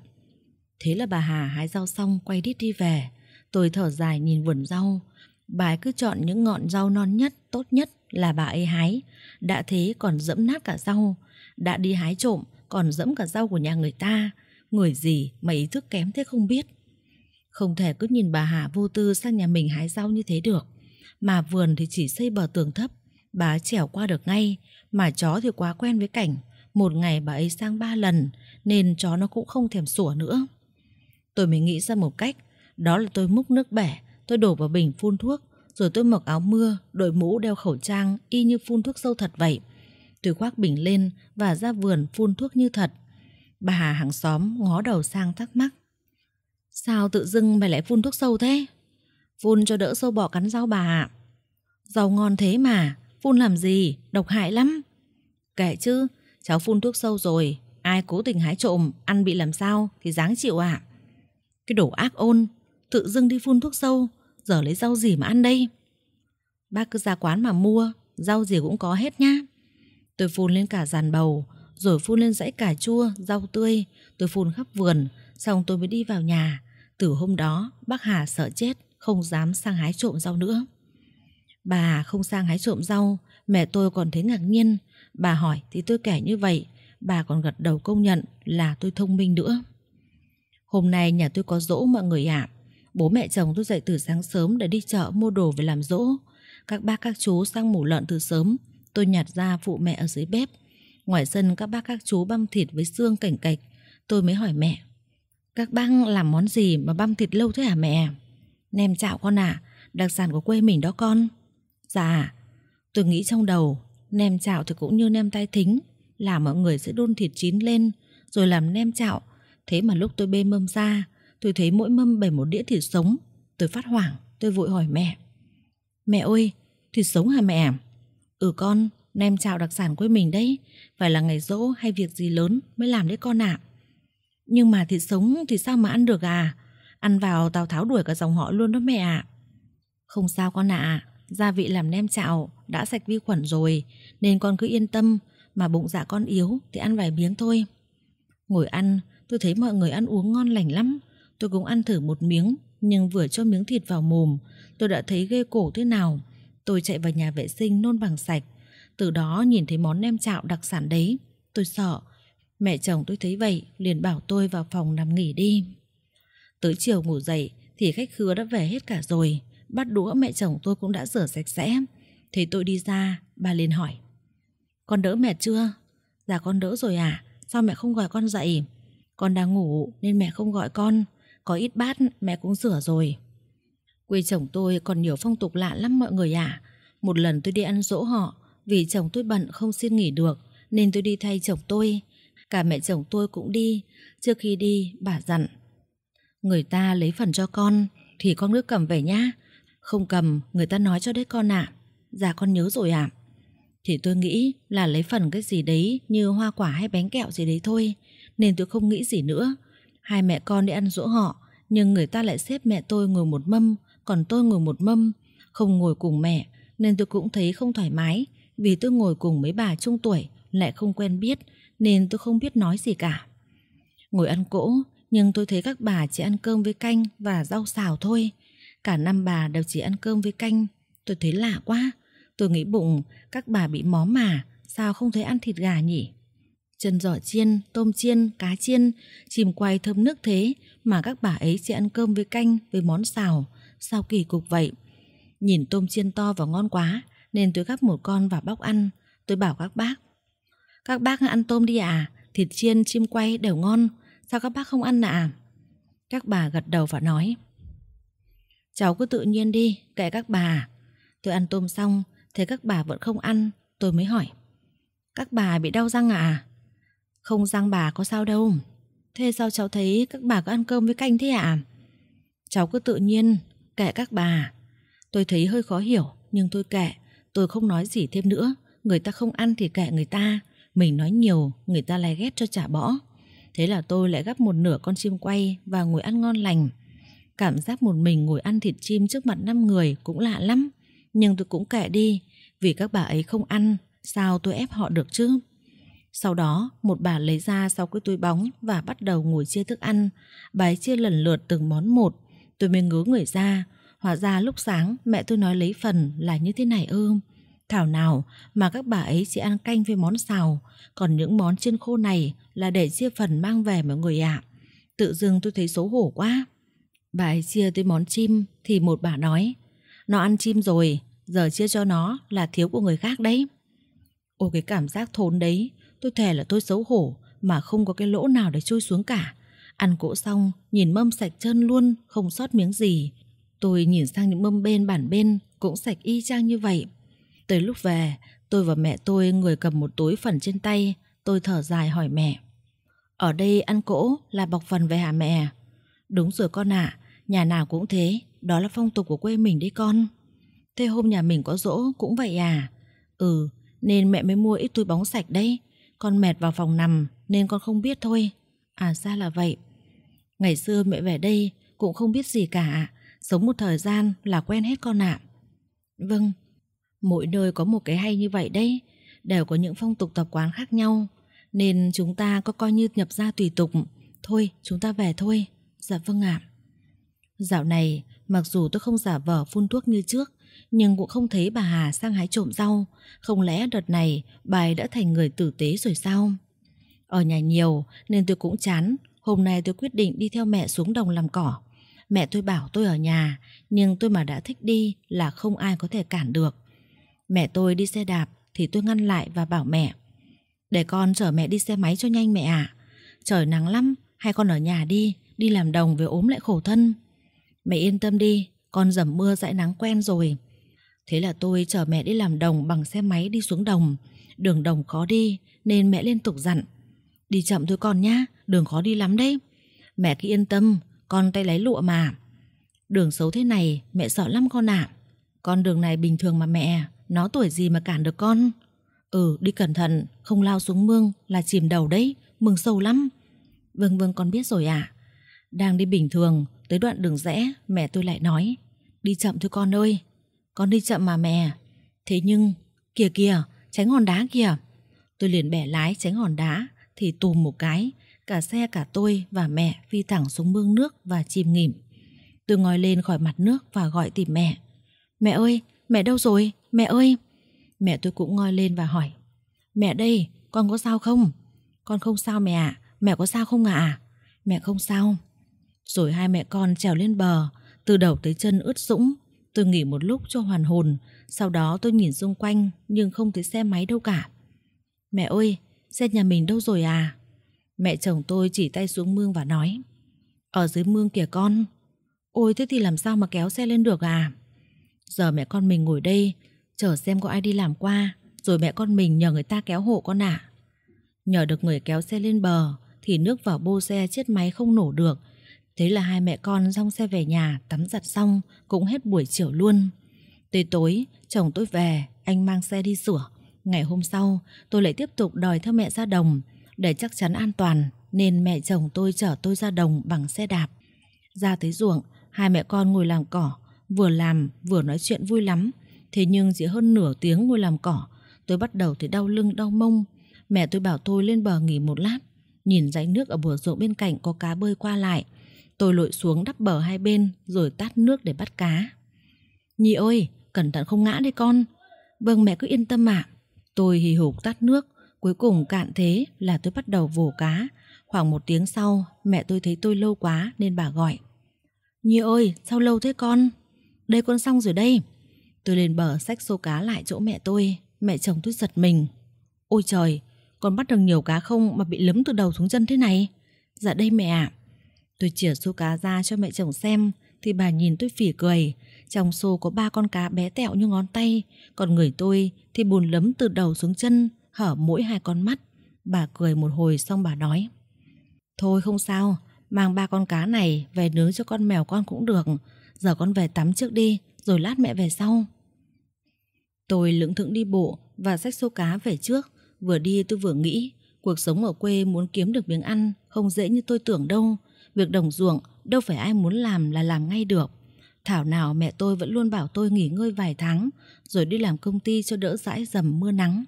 Thế là bà Hà hái rau xong quay đít đi về. Tôi thở dài nhìn vườn rau. Bà ấy cứ chọn những ngọn rau non nhất, tốt nhất là bà ấy hái. Đã thế còn dẫm nát cả rau. Đã đi hái trộm, còn dẫm cả rau của nhà người ta. Người gì mà ý thức kém thế không biết. Không thể cứ nhìn bà Hà vô tư sang nhà mình hái rau như thế được. Mà vườn thì chỉ xây bờ tường thấp, bà ấy trèo qua được ngay. Mà chó thì quá quen với cảnh, một ngày bà ấy sang ba lần, nên chó nó cũng không thèm sủa nữa. Tôi mới nghĩ ra một cách, đó là tôi múc nước bẻ, tôi đổ vào bình phun thuốc, rồi tôi mặc áo mưa, đội mũ đeo khẩu trang y như phun thuốc sâu thật vậy. Tôi khoác bình lên và ra vườn phun thuốc như thật. Bà Hà hàng xóm ngó đầu sang thắc mắc. Sao tự dưng mày lại phun thuốc sâu thế? Phun cho đỡ sâu bọ cắn rau bà ạ. Rau ngon thế mà, phun làm gì, độc hại lắm. Kệ chứ, cháu phun thuốc sâu rồi, ai cố tình hái trộm, ăn bị làm sao thì dáng chịu ạ. À. Cái đồ ác ôn, tự dưng đi phun thuốc sâu, giờ lấy rau gì mà ăn đây? Bác cứ ra quán mà mua, rau gì cũng có hết nhá. Tôi phun lên cả giàn bầu, rồi phun lên dãy cà chua, rau tươi. Tôi phun khắp vườn, xong tôi mới đi vào nhà. Từ hôm đó, bác Hà sợ chết, không dám sang hái trộm rau nữa. Bà không sang hái trộm rau, mẹ tôi còn thấy ngạc nhiên. Bà hỏi thì tôi kể như vậy, bà còn gật đầu công nhận là tôi thông minh nữa. Hôm nay nhà tôi có dỗ mọi người ạ. Bố mẹ chồng tôi dậy từ sáng sớm để đi chợ mua đồ về làm dỗ. Các bác các chú sang mổ lợn từ sớm, Tôi nhặt ra phụ mẹ ở dưới bếp Ngoài sân các bác các chú băm thịt với xương cảnh cạch Tôi mới hỏi mẹ Các bác làm món gì mà băm thịt lâu thế hả mẹ Nem chạo con à Đặc sản của quê mình đó con Dạ Tôi nghĩ trong đầu Nem chạo thì cũng như nem tai thính Là mọi người sẽ đun thịt chín lên Rồi làm nem chạo Thế mà lúc tôi bê mâm ra Tôi thấy mỗi mâm bày một đĩa thịt sống Tôi phát hoảng Tôi vội hỏi mẹ Mẹ ơi Thịt sống hả mẹ Ừ con, nem chào đặc sản quê mình đấy Phải là ngày rỗ hay việc gì lớn mới làm đấy con ạ à. Nhưng mà thịt sống thì sao mà ăn được à Ăn vào Tào Tháo đuổi cả dòng họ luôn đó mẹ ạ à. Không sao con ạ à. Gia vị làm nem chạo đã sạch vi khuẩn rồi Nên con cứ yên tâm Mà bụng dạ con yếu thì ăn vài miếng thôi Ngồi ăn tôi thấy mọi người ăn uống ngon lành lắm Tôi cũng ăn thử một miếng Nhưng vừa cho miếng thịt vào mồm Tôi đã thấy ghê cổ thế nào Tôi chạy vào nhà vệ sinh nôn bằng sạch. Từ đó nhìn thấy món nem chạo đặc sản đấy. Tôi sợ. Mẹ chồng tôi thấy vậy liền bảo tôi vào phòng nằm nghỉ đi. Tới chiều ngủ dậy thì khách khứa đã về hết cả rồi. Bát đũa mẹ chồng tôi cũng đã rửa sạch sẽ. thì tôi đi ra, bà liền hỏi. Con đỡ mẹ chưa? Dạ con đỡ rồi à? Sao mẹ không gọi con dậy? Con đang ngủ nên mẹ không gọi con. Có ít bát mẹ cũng rửa rồi. Quê chồng tôi còn nhiều phong tục lạ lắm mọi người ạ. Một lần tôi đi ăn dỗ họ, vì chồng tôi bận không xin nghỉ được, nên tôi đi thay chồng tôi. Cả mẹ chồng tôi cũng đi, trước khi đi bà dặn. Người ta lấy phần cho con, thì con nước cầm về nhá. Không cầm, người ta nói cho đấy con ạ. À. Dạ con nhớ rồi ạ. Thì tôi nghĩ là lấy phần cái gì đấy như hoa quả hay bánh kẹo gì đấy thôi, nên tôi không nghĩ gì nữa. Hai mẹ con đi ăn dỗ họ, nhưng người ta lại xếp mẹ tôi ngồi một mâm còn tôi ngồi một mâm, không ngồi cùng mẹ nên tôi cũng thấy không thoải mái vì tôi ngồi cùng mấy bà trung tuổi lại không quen biết nên tôi không biết nói gì cả. Ngồi ăn cỗ nhưng tôi thấy các bà chỉ ăn cơm với canh và rau xào thôi. Cả năm bà đều chỉ ăn cơm với canh. Tôi thấy lạ quá. Tôi nghĩ bụng các bà bị mó mà sao không thấy ăn thịt gà nhỉ? Chân giò chiên, tôm chiên, cá chiên, chìm quay thơm nước thế mà các bà ấy chỉ ăn cơm với canh với món xào sao kỳ cục vậy? Nhìn tôm chiên to và ngon quá nên tôi gắp một con vào bóc ăn. Tôi bảo các bác. Các bác ăn tôm đi à, thịt chiên, chim quay đều ngon. Sao các bác không ăn à? Các bà gật đầu và nói. Cháu cứ tự nhiên đi, kệ các bà. Tôi ăn tôm xong, thấy các bà vẫn không ăn, tôi mới hỏi. Các bà bị đau răng à? Không răng bà có sao đâu. Thế sao cháu thấy các bà có ăn cơm với canh thế ạ? À? Cháu cứ tự nhiên, kệ các bà. Tôi thấy hơi khó hiểu, nhưng tôi kệ, tôi không nói gì thêm nữa. Người ta không ăn thì kệ người ta, mình nói nhiều, người ta lại ghét cho trả bỏ. Thế là tôi lại gấp một nửa con chim quay và ngồi ăn ngon lành. Cảm giác một mình ngồi ăn thịt chim trước mặt năm người cũng lạ lắm. Nhưng tôi cũng kệ đi, vì các bà ấy không ăn, sao tôi ép họ được chứ? Sau đó, một bà lấy ra sau cái túi bóng và bắt đầu ngồi chia thức ăn. Bà ấy chia lần lượt từng món một, Tôi mới ngứa người ra Hóa ra lúc sáng mẹ tôi nói lấy phần là như thế này ư Thảo nào mà các bà ấy chỉ ăn canh với món xào Còn những món chiên khô này là để chia phần mang về mọi người ạ Tự dưng tôi thấy xấu hổ quá Bà ấy chia tôi món chim thì một bà nói Nó ăn chim rồi, giờ chia cho nó là thiếu của người khác đấy Ôi cái cảm giác thốn đấy Tôi thề là tôi xấu hổ mà không có cái lỗ nào để chui xuống cả Ăn cỗ xong, nhìn mâm sạch trơn luôn, không sót miếng gì. Tôi nhìn sang những mâm bên bản bên, cũng sạch y chang như vậy. Tới lúc về, tôi và mẹ tôi người cầm một túi phần trên tay, tôi thở dài hỏi mẹ. Ở đây ăn cỗ là bọc phần về hả mẹ? Đúng rồi con ạ, à, nhà nào cũng thế, đó là phong tục của quê mình đấy con. Thế hôm nhà mình có dỗ cũng vậy à? Ừ, nên mẹ mới mua ít túi bóng sạch đấy. Con mệt vào phòng nằm nên con không biết thôi. À ra là vậy Ngày xưa mẹ về đây cũng không biết gì cả Sống một thời gian là quen hết con ạ Vâng Mỗi nơi có một cái hay như vậy đấy Đều có những phong tục tập quán khác nhau Nên chúng ta có coi như nhập ra tùy tục Thôi chúng ta về thôi Dạ vâng ạ Dạo này mặc dù tôi không giả vờ phun thuốc như trước Nhưng cũng không thấy bà Hà sang hái trộm rau Không lẽ đợt này bà ấy đã thành người tử tế rồi sao ở nhà nhiều nên tôi cũng chán Hôm nay tôi quyết định đi theo mẹ xuống đồng làm cỏ Mẹ tôi bảo tôi ở nhà Nhưng tôi mà đã thích đi là không ai có thể cản được Mẹ tôi đi xe đạp thì tôi ngăn lại và bảo mẹ Để con chở mẹ đi xe máy cho nhanh mẹ ạ Trời nắng lắm Hay con ở nhà đi Đi làm đồng về ốm lại khổ thân Mẹ yên tâm đi Con dầm mưa dãi nắng quen rồi Thế là tôi chở mẹ đi làm đồng bằng xe máy đi xuống đồng Đường đồng khó đi Nên mẹ liên tục dặn Đi chậm thôi con nhá Đường khó đi lắm đấy Mẹ cứ yên tâm Con tay lấy lụa mà Đường xấu thế này mẹ sợ lắm con ạ Con đường này bình thường mà mẹ Nó tuổi gì mà cản được con Ừ đi cẩn thận Không lao xuống mương là chìm đầu đấy Mương sâu lắm Vâng vâng con biết rồi ạ à. Đang đi bình thường Tới đoạn đường rẽ mẹ tôi lại nói Đi chậm thôi con ơi Con đi chậm mà mẹ Thế nhưng kìa kìa tránh hòn đá kìa Tôi liền bẻ lái tránh hòn đá thì tùm một cái, cả xe cả tôi và mẹ phi thẳng xuống mương nước và chìm nghỉm. Tôi ngồi lên khỏi mặt nước và gọi tìm mẹ. Mẹ ơi, mẹ đâu rồi? Mẹ ơi! Mẹ tôi cũng ngồi lên và hỏi. Mẹ đây, con có sao không? Con không sao mẹ ạ, mẹ có sao không ạ? Mẹ không sao. Rồi hai mẹ con trèo lên bờ, từ đầu tới chân ướt sũng. Tôi nghỉ một lúc cho hoàn hồn, sau đó tôi nhìn xung quanh nhưng không thấy xe máy đâu cả. Mẹ ơi, Xét nhà mình đâu rồi à Mẹ chồng tôi chỉ tay xuống mương và nói Ở dưới mương kìa con Ôi thế thì làm sao mà kéo xe lên được à Giờ mẹ con mình ngồi đây Chờ xem có ai đi làm qua Rồi mẹ con mình nhờ người ta kéo hộ con ạ Nhờ được người kéo xe lên bờ Thì nước vào bô xe chiếc máy không nổ được Thế là hai mẹ con rong xe về nhà Tắm giặt xong Cũng hết buổi chiều luôn Tới tối chồng tôi về Anh mang xe đi sửa Ngày hôm sau, tôi lại tiếp tục đòi theo mẹ ra đồng. Để chắc chắn an toàn, nên mẹ chồng tôi chở tôi ra đồng bằng xe đạp. Ra tới ruộng, hai mẹ con ngồi làm cỏ, vừa làm vừa nói chuyện vui lắm. Thế nhưng chỉ hơn nửa tiếng ngồi làm cỏ, tôi bắt đầu thấy đau lưng đau mông. Mẹ tôi bảo tôi lên bờ nghỉ một lát, nhìn dãy nước ở bờ ruộng bên cạnh có cá bơi qua lại. Tôi lội xuống đắp bờ hai bên rồi tát nước để bắt cá. Nhi ơi, cẩn thận không ngã đấy con. Vâng mẹ cứ yên tâm ạ. À. Tôi hì hục tắt nước, cuối cùng cạn thế là tôi bắt đầu vồ cá. Khoảng một tiếng sau, mẹ tôi thấy tôi lâu quá nên bà gọi. Nhi ơi, sao lâu thế con? Đây con xong rồi đây. Tôi lên bờ xách xô cá lại chỗ mẹ tôi, mẹ chồng tôi giật mình. Ôi trời, con bắt được nhiều cá không mà bị lấm từ đầu xuống chân thế này? Dạ đây mẹ ạ. Tôi chỉa xô cá ra cho mẹ chồng xem, thì bà nhìn tôi phỉ cười. Trong xô có ba con cá bé tẹo như ngón tay Còn người tôi thì bùn lấm từ đầu xuống chân Hở mỗi hai con mắt Bà cười một hồi xong bà nói Thôi không sao Mang ba con cá này về nướng cho con mèo con cũng được Giờ con về tắm trước đi Rồi lát mẹ về sau Tôi lưỡng thững đi bộ Và xách xô cá về trước Vừa đi tôi vừa nghĩ Cuộc sống ở quê muốn kiếm được miếng ăn Không dễ như tôi tưởng đâu Việc đồng ruộng đâu phải ai muốn làm là làm ngay được Thảo nào mẹ tôi vẫn luôn bảo tôi nghỉ ngơi vài tháng rồi đi làm công ty cho đỡ dãi dầm mưa nắng.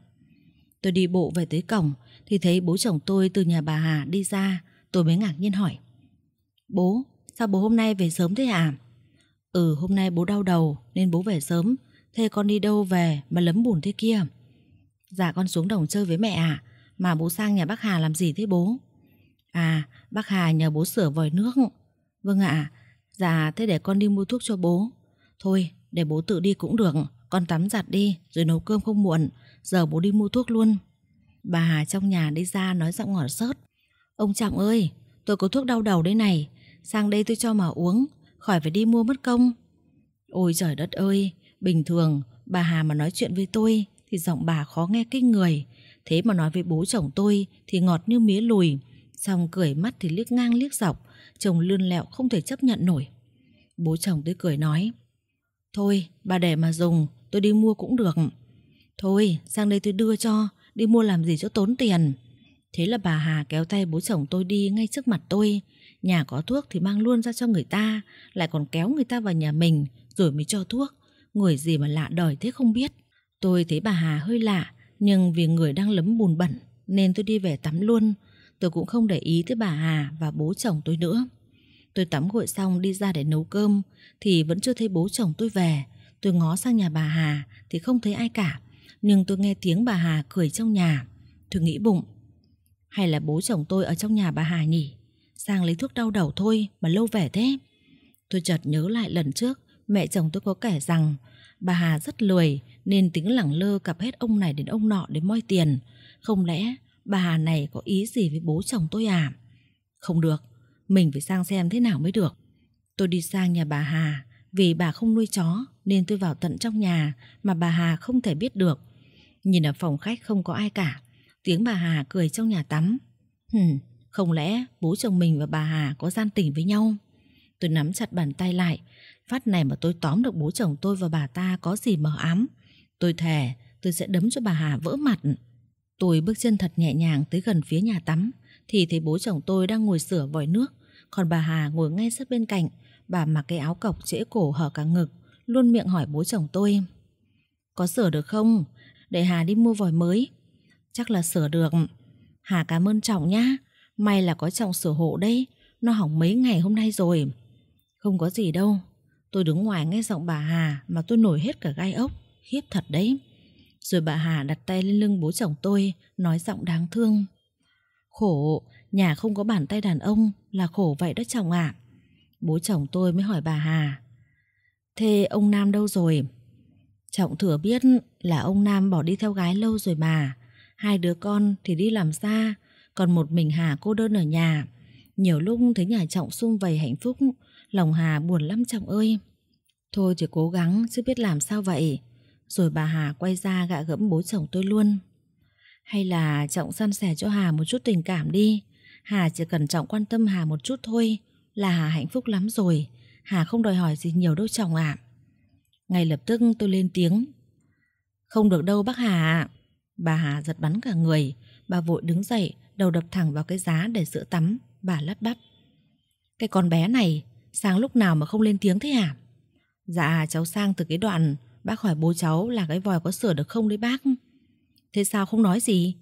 Tôi đi bộ về tới cổng thì thấy bố chồng tôi từ nhà bà Hà đi ra, tôi mới ngạc nhiên hỏi. Bố, sao bố hôm nay về sớm thế à? Ừ, hôm nay bố đau đầu nên bố về sớm, thế con đi đâu về mà lấm bùn thế kia? Dạ con xuống đồng chơi với mẹ à, mà bố sang nhà bác Hà làm gì thế bố? À, bác Hà nhờ bố sửa vòi nước. Vâng ạ, à, Dạ thế để con đi mua thuốc cho bố Thôi để bố tự đi cũng được Con tắm giặt đi rồi nấu cơm không muộn Giờ bố đi mua thuốc luôn Bà trong nhà đi ra nói giọng ngọt sớt Ông Trọng ơi Tôi có thuốc đau đầu đây này Sang đây tôi cho mà uống Khỏi phải đi mua mất công Ôi trời đất ơi Bình thường bà Hà mà nói chuyện với tôi Thì giọng bà khó nghe kích người Thế mà nói với bố chồng tôi Thì ngọt như mía lùi Xong cười mắt thì liếc ngang liếc dọc Chồng lươn lẹo không thể chấp nhận nổi Bố chồng tươi cười nói Thôi bà để mà dùng Tôi đi mua cũng được Thôi sang đây tôi đưa cho Đi mua làm gì cho tốn tiền Thế là bà Hà kéo tay bố chồng tôi đi ngay trước mặt tôi Nhà có thuốc thì mang luôn ra cho người ta Lại còn kéo người ta vào nhà mình Rồi mới cho thuốc Người gì mà lạ đời thế không biết Tôi thấy bà Hà hơi lạ Nhưng vì người đang lấm bùn bẩn Nên tôi đi về tắm luôn Tôi cũng không để ý tới bà Hà và bố chồng tôi nữa Tôi tắm gội xong đi ra để nấu cơm Thì vẫn chưa thấy bố chồng tôi về Tôi ngó sang nhà bà Hà Thì không thấy ai cả Nhưng tôi nghe tiếng bà Hà cười trong nhà Tôi nghĩ bụng Hay là bố chồng tôi ở trong nhà bà Hà nhỉ Sang lấy thuốc đau đầu thôi Mà lâu vẻ thế Tôi chợt nhớ lại lần trước Mẹ chồng tôi có kể rằng Bà Hà rất lười Nên tính lẳng lơ cặp hết ông này đến ông nọ để moi tiền Không lẽ bà Hà này có ý gì với bố chồng tôi à? Không được, mình phải sang xem thế nào mới được. Tôi đi sang nhà bà Hà, vì bà không nuôi chó nên tôi vào tận trong nhà mà bà Hà không thể biết được. Nhìn ở phòng khách không có ai cả, tiếng bà Hà cười trong nhà tắm. Hừm, không lẽ bố chồng mình và bà Hà có gian tình với nhau? Tôi nắm chặt bàn tay lại, phát này mà tôi tóm được bố chồng tôi và bà ta có gì mờ ám. Tôi thề, tôi sẽ đấm cho bà Hà vỡ mặt. Tôi bước chân thật nhẹ nhàng tới gần phía nhà tắm thì thấy bố chồng tôi đang ngồi sửa vòi nước, còn bà Hà ngồi ngay sát bên cạnh, bà mặc cái áo cộc trễ cổ hở cả ngực, luôn miệng hỏi bố chồng tôi. Có sửa được không? Để Hà đi mua vòi mới. Chắc là sửa được. Hà cảm ơn Trọng nhá. May là có Trọng sửa hộ đây. Nó hỏng mấy ngày hôm nay rồi. Không có gì đâu. Tôi đứng ngoài nghe giọng bà Hà mà tôi nổi hết cả gai ốc. Khiếp thật đấy. Rồi bà Hà đặt tay lên lưng bố chồng tôi, nói giọng đáng thương. Khổ, nhà không có bàn tay đàn ông là khổ vậy đó chồng ạ. Bố chồng tôi mới hỏi bà Hà. Thế ông Nam đâu rồi? Trọng thừa biết là ông Nam bỏ đi theo gái lâu rồi mà. Hai đứa con thì đi làm xa, còn một mình Hà cô đơn ở nhà. Nhiều lúc thấy nhà Trọng sung vầy hạnh phúc, lòng Hà buồn lắm Trọng ơi. Thôi chỉ cố gắng chứ biết làm sao vậy. Rồi bà Hà quay ra gạ gẫm bố chồng tôi luôn Hay là Trọng san sẻ cho Hà một chút tình cảm đi Hà chỉ cần Trọng quan tâm Hà một chút thôi Là Hà hạnh phúc lắm rồi Hà không đòi hỏi gì nhiều đâu chồng ạ Ngay lập tức tôi lên tiếng Không được đâu bác Hà ạ Bà Hà giật bắn cả người Bà vội đứng dậy Đầu đập thẳng vào cái giá để sữa tắm Bà lắp bắp Cái con bé này Sang lúc nào mà không lên tiếng thế hả Dạ cháu sang từ cái đoạn Bác hỏi bố cháu là cái vòi có sửa được không đấy bác Thế sao không nói gì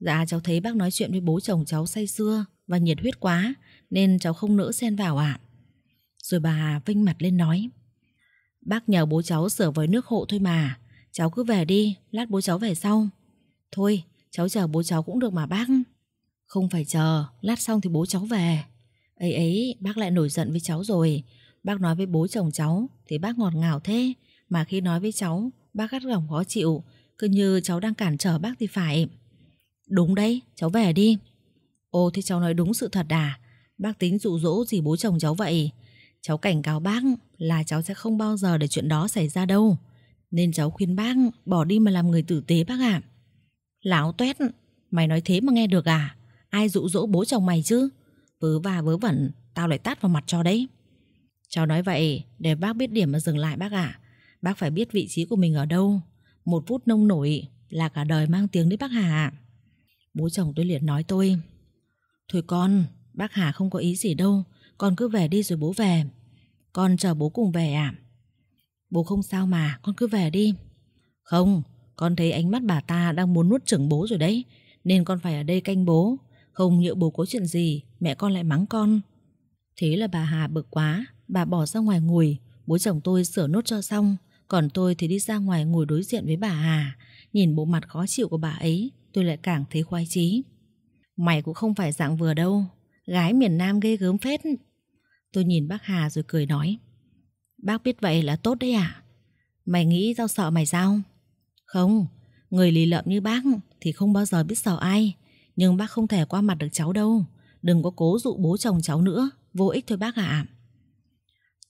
Dạ cháu thấy bác nói chuyện với bố chồng cháu say xưa Và nhiệt huyết quá Nên cháu không nỡ xen vào ạ à. Rồi bà vinh mặt lên nói Bác nhờ bố cháu sửa vòi nước hộ thôi mà Cháu cứ về đi Lát bố cháu về sau Thôi cháu chờ bố cháu cũng được mà bác Không phải chờ Lát xong thì bố cháu về ấy ấy bác lại nổi giận với cháu rồi Bác nói với bố chồng cháu Thì bác ngọt ngào thế mà khi nói với cháu, bác gắt gỏng khó chịu, cứ như cháu đang cản trở bác thì phải. Đúng đấy, cháu về đi. Ô thì cháu nói đúng sự thật à? Bác tính dụ dỗ gì bố chồng cháu vậy? Cháu cảnh cáo bác là cháu sẽ không bao giờ để chuyện đó xảy ra đâu. Nên cháu khuyên bác bỏ đi mà làm người tử tế bác ạ. À. Lão tuét, mày nói thế mà nghe được à? Ai dụ dỗ bố chồng mày chứ? Vớ va vớ vẩn, tao lại tát vào mặt cho đấy. Cháu nói vậy để bác biết điểm mà dừng lại bác ạ. À. Bác phải biết vị trí của mình ở đâu Một phút nông nổi là cả đời mang tiếng đấy bác Hà Bố chồng tôi liền nói tôi Thôi con, bác Hà không có ý gì đâu Con cứ về đi rồi bố về Con chờ bố cùng về à Bố không sao mà, con cứ về đi Không, con thấy ánh mắt bà ta đang muốn nuốt chửng bố rồi đấy Nên con phải ở đây canh bố Không nhỡ bố có chuyện gì Mẹ con lại mắng con Thế là bà Hà bực quá Bà bỏ ra ngoài ngồi Bố chồng tôi sửa nốt cho xong còn tôi thì đi ra ngoài ngồi đối diện với bà Hà Nhìn bộ mặt khó chịu của bà ấy Tôi lại càng thấy khoái chí Mày cũng không phải dạng vừa đâu Gái miền Nam ghê gớm phết Tôi nhìn bác Hà rồi cười nói Bác biết vậy là tốt đấy à Mày nghĩ tao sợ mày sao Không Người lì lợm như bác Thì không bao giờ biết sợ ai Nhưng bác không thể qua mặt được cháu đâu Đừng có cố dụ bố chồng cháu nữa Vô ích thôi bác ạ à.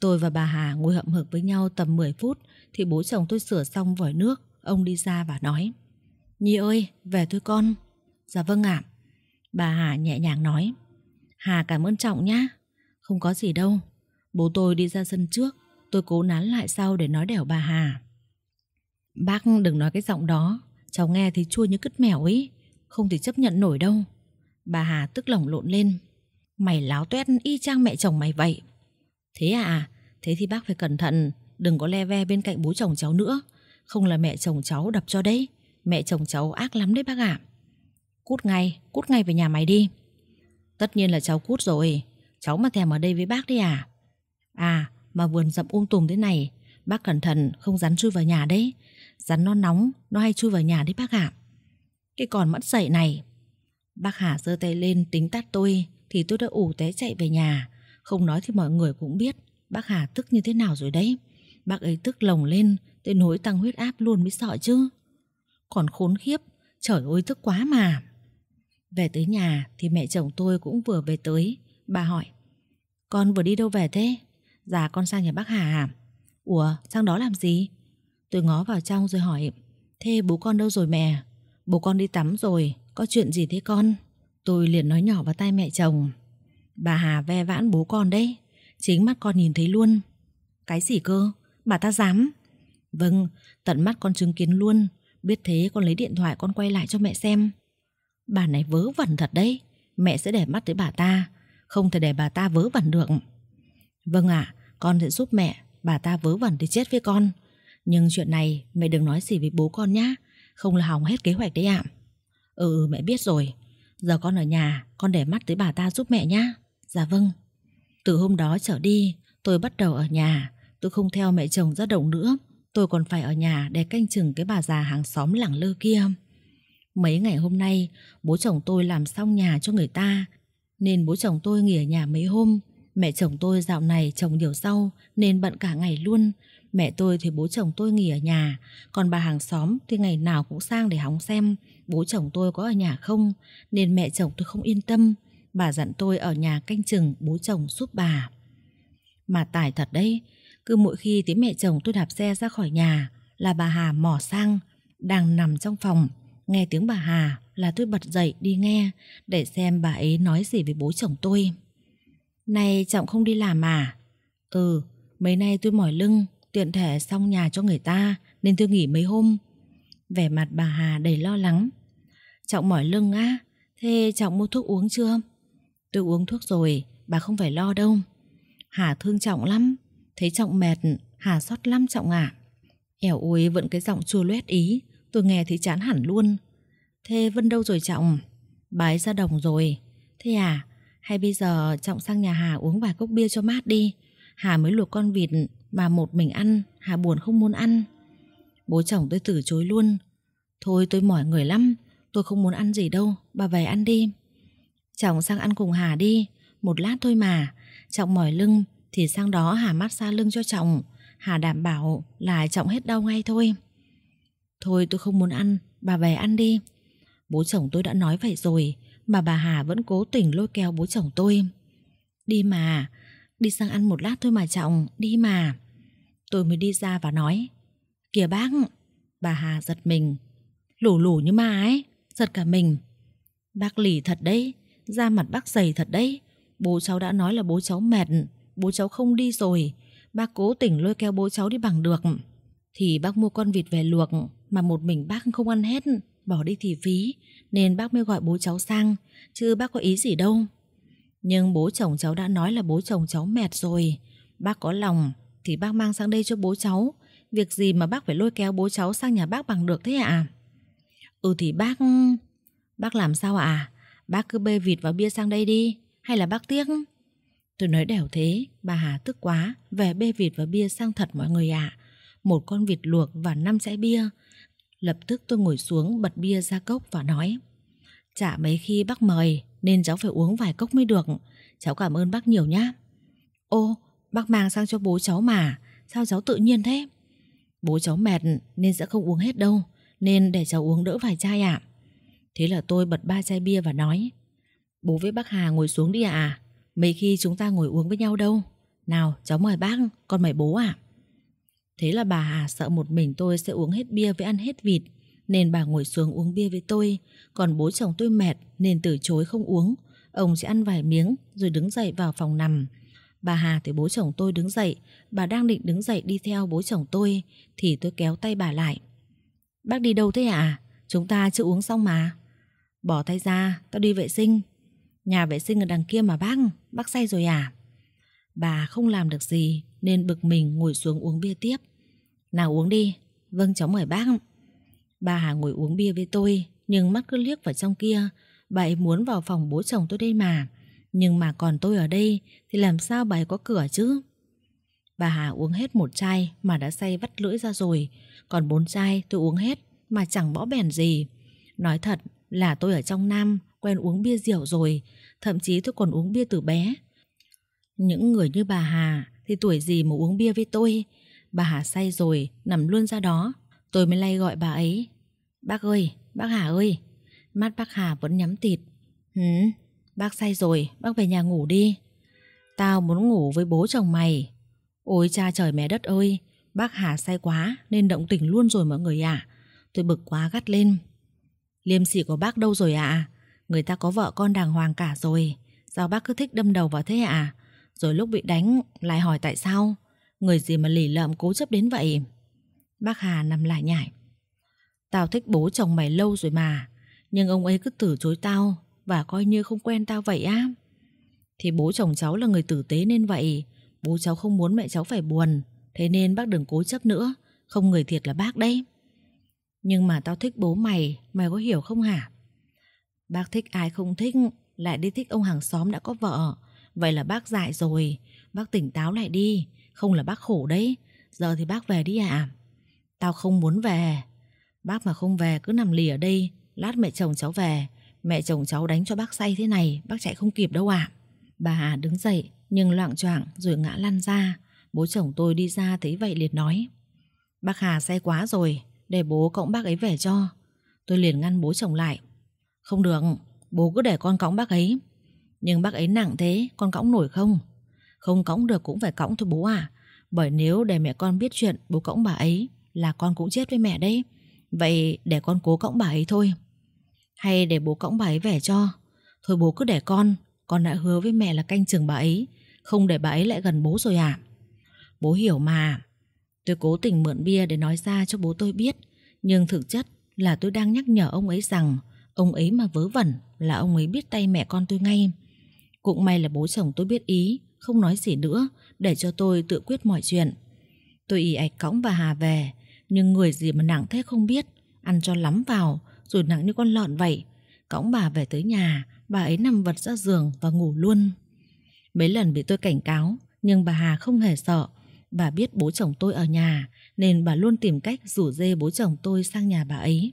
Tôi và bà Hà ngồi hậm hực với nhau tầm 10 phút thì bố chồng tôi sửa xong vòi nước. Ông đi ra và nói Nhi ơi, về thôi con. Dạ vâng ạ. À. Bà Hà nhẹ nhàng nói Hà cảm ơn Trọng nhá. Không có gì đâu. Bố tôi đi ra sân trước. Tôi cố nán lại sau để nói đẻo bà Hà. Bác đừng nói cái giọng đó. Cháu nghe thì chua như cứt mèo ấy. Không thể chấp nhận nổi đâu. Bà Hà tức lòng lộn lên. Mày láo toét y chang mẹ chồng mày vậy. Thế à, Thế thì bác phải cẩn thận Đừng có le ve bên cạnh bố chồng cháu nữa Không là mẹ chồng cháu đập cho đấy Mẹ chồng cháu ác lắm đấy bác ạ Cút ngay, cút ngay về nhà mày đi Tất nhiên là cháu cút rồi Cháu mà thèm ở đây với bác đấy à À mà vườn rậm um tùm thế này Bác cẩn thận không rắn chui vào nhà đấy Rắn nó nóng Nó hay chui vào nhà đấy bác ạ Cái còn mất dậy này Bác Hà giơ tay lên tính tát tôi Thì tôi đã ủ té chạy về nhà Không nói thì mọi người cũng biết Bác Hà tức như thế nào rồi đấy Bác ấy tức lồng lên Tới nỗi tăng huyết áp luôn mới sợ chứ Còn khốn khiếp Trời ơi tức quá mà Về tới nhà thì mẹ chồng tôi cũng vừa về tới Bà hỏi Con vừa đi đâu về thế Dạ con sang nhà bác Hà à Ủa sang đó làm gì Tôi ngó vào trong rồi hỏi Thế bố con đâu rồi mẹ Bố con đi tắm rồi Có chuyện gì thế con Tôi liền nói nhỏ vào tay mẹ chồng Bà Hà ve vãn bố con đấy Chính mắt con nhìn thấy luôn Cái gì cơ? Bà ta dám Vâng, tận mắt con chứng kiến luôn Biết thế con lấy điện thoại con quay lại cho mẹ xem Bà này vớ vẩn thật đấy Mẹ sẽ để mắt tới bà ta Không thể để bà ta vớ vẩn được Vâng ạ, con sẽ giúp mẹ Bà ta vớ vẩn thì chết với con Nhưng chuyện này mẹ đừng nói gì với bố con nhá Không là hỏng hết kế hoạch đấy ạ Ừ mẹ biết rồi Giờ con ở nhà Con để mắt tới bà ta giúp mẹ nhá Dạ vâng từ hôm đó trở đi, tôi bắt đầu ở nhà, tôi không theo mẹ chồng ra động nữa, tôi còn phải ở nhà để canh chừng cái bà già hàng xóm lẳng lơ kia. Mấy ngày hôm nay, bố chồng tôi làm xong nhà cho người ta, nên bố chồng tôi nghỉ ở nhà mấy hôm. Mẹ chồng tôi dạo này chồng nhiều rau nên bận cả ngày luôn. Mẹ tôi thì bố chồng tôi nghỉ ở nhà, còn bà hàng xóm thì ngày nào cũng sang để hóng xem bố chồng tôi có ở nhà không, nên mẹ chồng tôi không yên tâm bà dặn tôi ở nhà canh chừng bố chồng giúp bà. Mà tài thật đấy, cứ mỗi khi tiếng mẹ chồng tôi đạp xe ra khỏi nhà là bà Hà mỏ sang, đang nằm trong phòng, nghe tiếng bà Hà là tôi bật dậy đi nghe để xem bà ấy nói gì với bố chồng tôi. Này Trọng không đi làm à? Ừ, mấy nay tôi mỏi lưng, tiện thể xong nhà cho người ta nên tôi nghỉ mấy hôm. Vẻ mặt bà Hà đầy lo lắng. Trọng mỏi lưng á, thế Trọng mua thuốc uống chưa? Tôi uống thuốc rồi Bà không phải lo đâu Hà thương Trọng lắm Thấy Trọng mệt Hà xót lắm Trọng ạ à. Ẻo ôi vẫn cái giọng chua loét ý Tôi nghe thì chán hẳn luôn Thế Vân đâu rồi Trọng Bà ấy ra đồng rồi Thế à Hay bây giờ Trọng sang nhà Hà uống vài cốc bia cho mát đi Hà mới luộc con vịt Mà một mình ăn Hà buồn không muốn ăn Bố chồng tôi từ chối luôn Thôi tôi mỏi người lắm Tôi không muốn ăn gì đâu Bà về ăn đi Trọng sang ăn cùng Hà đi Một lát thôi mà Trọng mỏi lưng thì sang đó Hà mát xa lưng cho Trọng Hà đảm bảo là Trọng hết đau ngay thôi Thôi tôi không muốn ăn Bà về ăn đi Bố chồng tôi đã nói vậy rồi Mà bà Hà vẫn cố tình lôi kéo bố chồng tôi Đi mà Đi sang ăn một lát thôi mà Trọng Đi mà Tôi mới đi ra và nói Kìa bác Bà Hà giật mình Lủ lủ như ma ấy Giật cả mình Bác lì thật đấy Da mặt bác dày thật đấy Bố cháu đã nói là bố cháu mệt Bố cháu không đi rồi Bác cố tỉnh lôi kéo bố cháu đi bằng được Thì bác mua con vịt về luộc Mà một mình bác không ăn hết Bỏ đi thì phí Nên bác mới gọi bố cháu sang Chứ bác có ý gì đâu Nhưng bố chồng cháu đã nói là bố chồng cháu mệt rồi Bác có lòng Thì bác mang sang đây cho bố cháu Việc gì mà bác phải lôi kéo bố cháu sang nhà bác bằng được thế ạ à? Ừ thì bác... Bác làm sao ạ? À? Bác cứ bê vịt và bia sang đây đi Hay là bác tiếc Tôi nói đẻo thế Bà Hà tức quá Về bê vịt và bia sang thật mọi người ạ à. Một con vịt luộc và năm chai bia Lập tức tôi ngồi xuống bật bia ra cốc và nói Chả mấy khi bác mời Nên cháu phải uống vài cốc mới được Cháu cảm ơn bác nhiều nhá Ô bác mang sang cho bố cháu mà Sao cháu tự nhiên thế Bố cháu mệt nên sẽ không uống hết đâu Nên để cháu uống đỡ vài chai ạ à. Thế là tôi bật ba chai bia và nói Bố với bác Hà ngồi xuống đi à Mấy khi chúng ta ngồi uống với nhau đâu Nào cháu mời bác Con mời bố à Thế là bà Hà sợ một mình tôi sẽ uống hết bia với ăn hết vịt Nên bà ngồi xuống uống bia với tôi Còn bố chồng tôi mệt Nên từ chối không uống Ông chỉ ăn vài miếng rồi đứng dậy vào phòng nằm Bà Hà thấy bố chồng tôi đứng dậy Bà đang định đứng dậy đi theo bố chồng tôi Thì tôi kéo tay bà lại Bác đi đâu thế ạ à? Chúng ta chưa uống xong mà Bỏ tay ra, tao đi vệ sinh. Nhà vệ sinh ở đằng kia mà bác, bác say rồi à? Bà không làm được gì nên bực mình ngồi xuống uống bia tiếp. Nào uống đi. Vâng cháu mời bác. Bà Hà ngồi uống bia với tôi nhưng mắt cứ liếc vào trong kia. Bà ấy muốn vào phòng bố chồng tôi đây mà. Nhưng mà còn tôi ở đây thì làm sao bà ấy có cửa chứ? Bà Hà uống hết một chai mà đã say vắt lưỡi ra rồi. Còn bốn chai tôi uống hết mà chẳng bỏ bèn gì. Nói thật là tôi ở trong Nam quen uống bia rượu rồi, thậm chí tôi còn uống bia từ bé. Những người như bà Hà thì tuổi gì mà uống bia với tôi. Bà Hà say rồi, nằm luôn ra đó, tôi mới lay gọi bà ấy. Bác ơi, bác Hà ơi, mắt bác Hà vẫn nhắm tịt. Hứ, ừ, bác say rồi, bác về nhà ngủ đi. Tao muốn ngủ với bố chồng mày. Ôi cha trời mẹ đất ơi, bác Hà say quá nên động tình luôn rồi mọi người ạ. À. Tôi bực quá gắt lên. Liêm sỉ của bác đâu rồi ạ? À? Người ta có vợ con đàng hoàng cả rồi Sao bác cứ thích đâm đầu vào thế ạ? À? Rồi lúc bị đánh lại hỏi tại sao? Người gì mà lì lợm cố chấp đến vậy? Bác Hà nằm lại nhảy Tao thích bố chồng mày lâu rồi mà Nhưng ông ấy cứ từ chối tao Và coi như không quen tao vậy á Thì bố chồng cháu là người tử tế nên vậy Bố cháu không muốn mẹ cháu phải buồn Thế nên bác đừng cố chấp nữa Không người thiệt là bác đấy nhưng mà tao thích bố mày, mày có hiểu không hả? Bác thích ai không thích, lại đi thích ông hàng xóm đã có vợ. Vậy là bác dại rồi, bác tỉnh táo lại đi, không là bác khổ đấy. Giờ thì bác về đi ạ. À? Tao không muốn về. Bác mà không về cứ nằm lì ở đây, lát mẹ chồng cháu về. Mẹ chồng cháu đánh cho bác say thế này, bác chạy không kịp đâu ạ. bà Hà đứng dậy, nhưng loạn choạng rồi ngã lăn ra. Bố chồng tôi đi ra thấy vậy liệt nói. Bác Hà say quá rồi, để bố cõng bác ấy về cho Tôi liền ngăn bố chồng lại Không được, bố cứ để con cõng bác ấy Nhưng bác ấy nặng thế Con cõng nổi không Không cõng được cũng phải cõng thôi bố à Bởi nếu để mẹ con biết chuyện bố cõng bà ấy Là con cũng chết với mẹ đấy Vậy để con cố cõng bà ấy thôi Hay để bố cõng bà ấy về cho Thôi bố cứ để con Con đã hứa với mẹ là canh chừng bà ấy Không để bà ấy lại gần bố rồi à Bố hiểu mà Tôi cố tình mượn bia để nói ra cho bố tôi biết Nhưng thực chất là tôi đang nhắc nhở ông ấy rằng Ông ấy mà vớ vẩn là ông ấy biết tay mẹ con tôi ngay Cũng may là bố chồng tôi biết ý Không nói gì nữa Để cho tôi tự quyết mọi chuyện Tôi ý ạch cõng bà Hà về Nhưng người gì mà nặng thế không biết Ăn cho lắm vào Rồi nặng như con lợn vậy Cõng bà về tới nhà Bà ấy nằm vật ra giường và ngủ luôn Mấy lần bị tôi cảnh cáo Nhưng bà Hà không hề sợ Bà biết bố chồng tôi ở nhà nên bà luôn tìm cách rủ dê bố chồng tôi sang nhà bà ấy.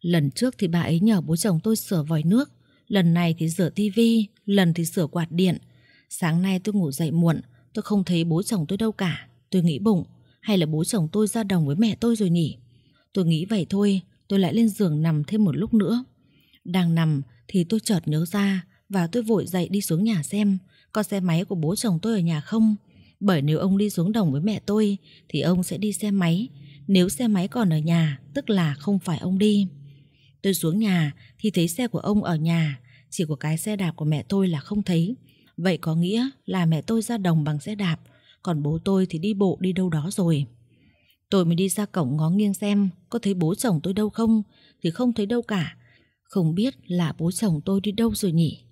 Lần trước thì bà ấy nhờ bố chồng tôi sửa vòi nước, lần này thì rửa tivi, lần thì sửa quạt điện. Sáng nay tôi ngủ dậy muộn, tôi không thấy bố chồng tôi đâu cả. Tôi nghĩ bụng, hay là bố chồng tôi ra đồng với mẹ tôi rồi nhỉ? Tôi nghĩ vậy thôi, tôi lại lên giường nằm thêm một lúc nữa. Đang nằm thì tôi chợt nhớ ra và tôi vội dậy đi xuống nhà xem có xe máy của bố chồng tôi ở nhà không bởi nếu ông đi xuống đồng với mẹ tôi Thì ông sẽ đi xe máy Nếu xe máy còn ở nhà Tức là không phải ông đi Tôi xuống nhà thì thấy xe của ông ở nhà Chỉ của cái xe đạp của mẹ tôi là không thấy Vậy có nghĩa là mẹ tôi ra đồng bằng xe đạp Còn bố tôi thì đi bộ đi đâu đó rồi Tôi mới đi ra cổng ngó nghiêng xem Có thấy bố chồng tôi đâu không Thì không thấy đâu cả Không biết là bố chồng tôi đi đâu rồi nhỉ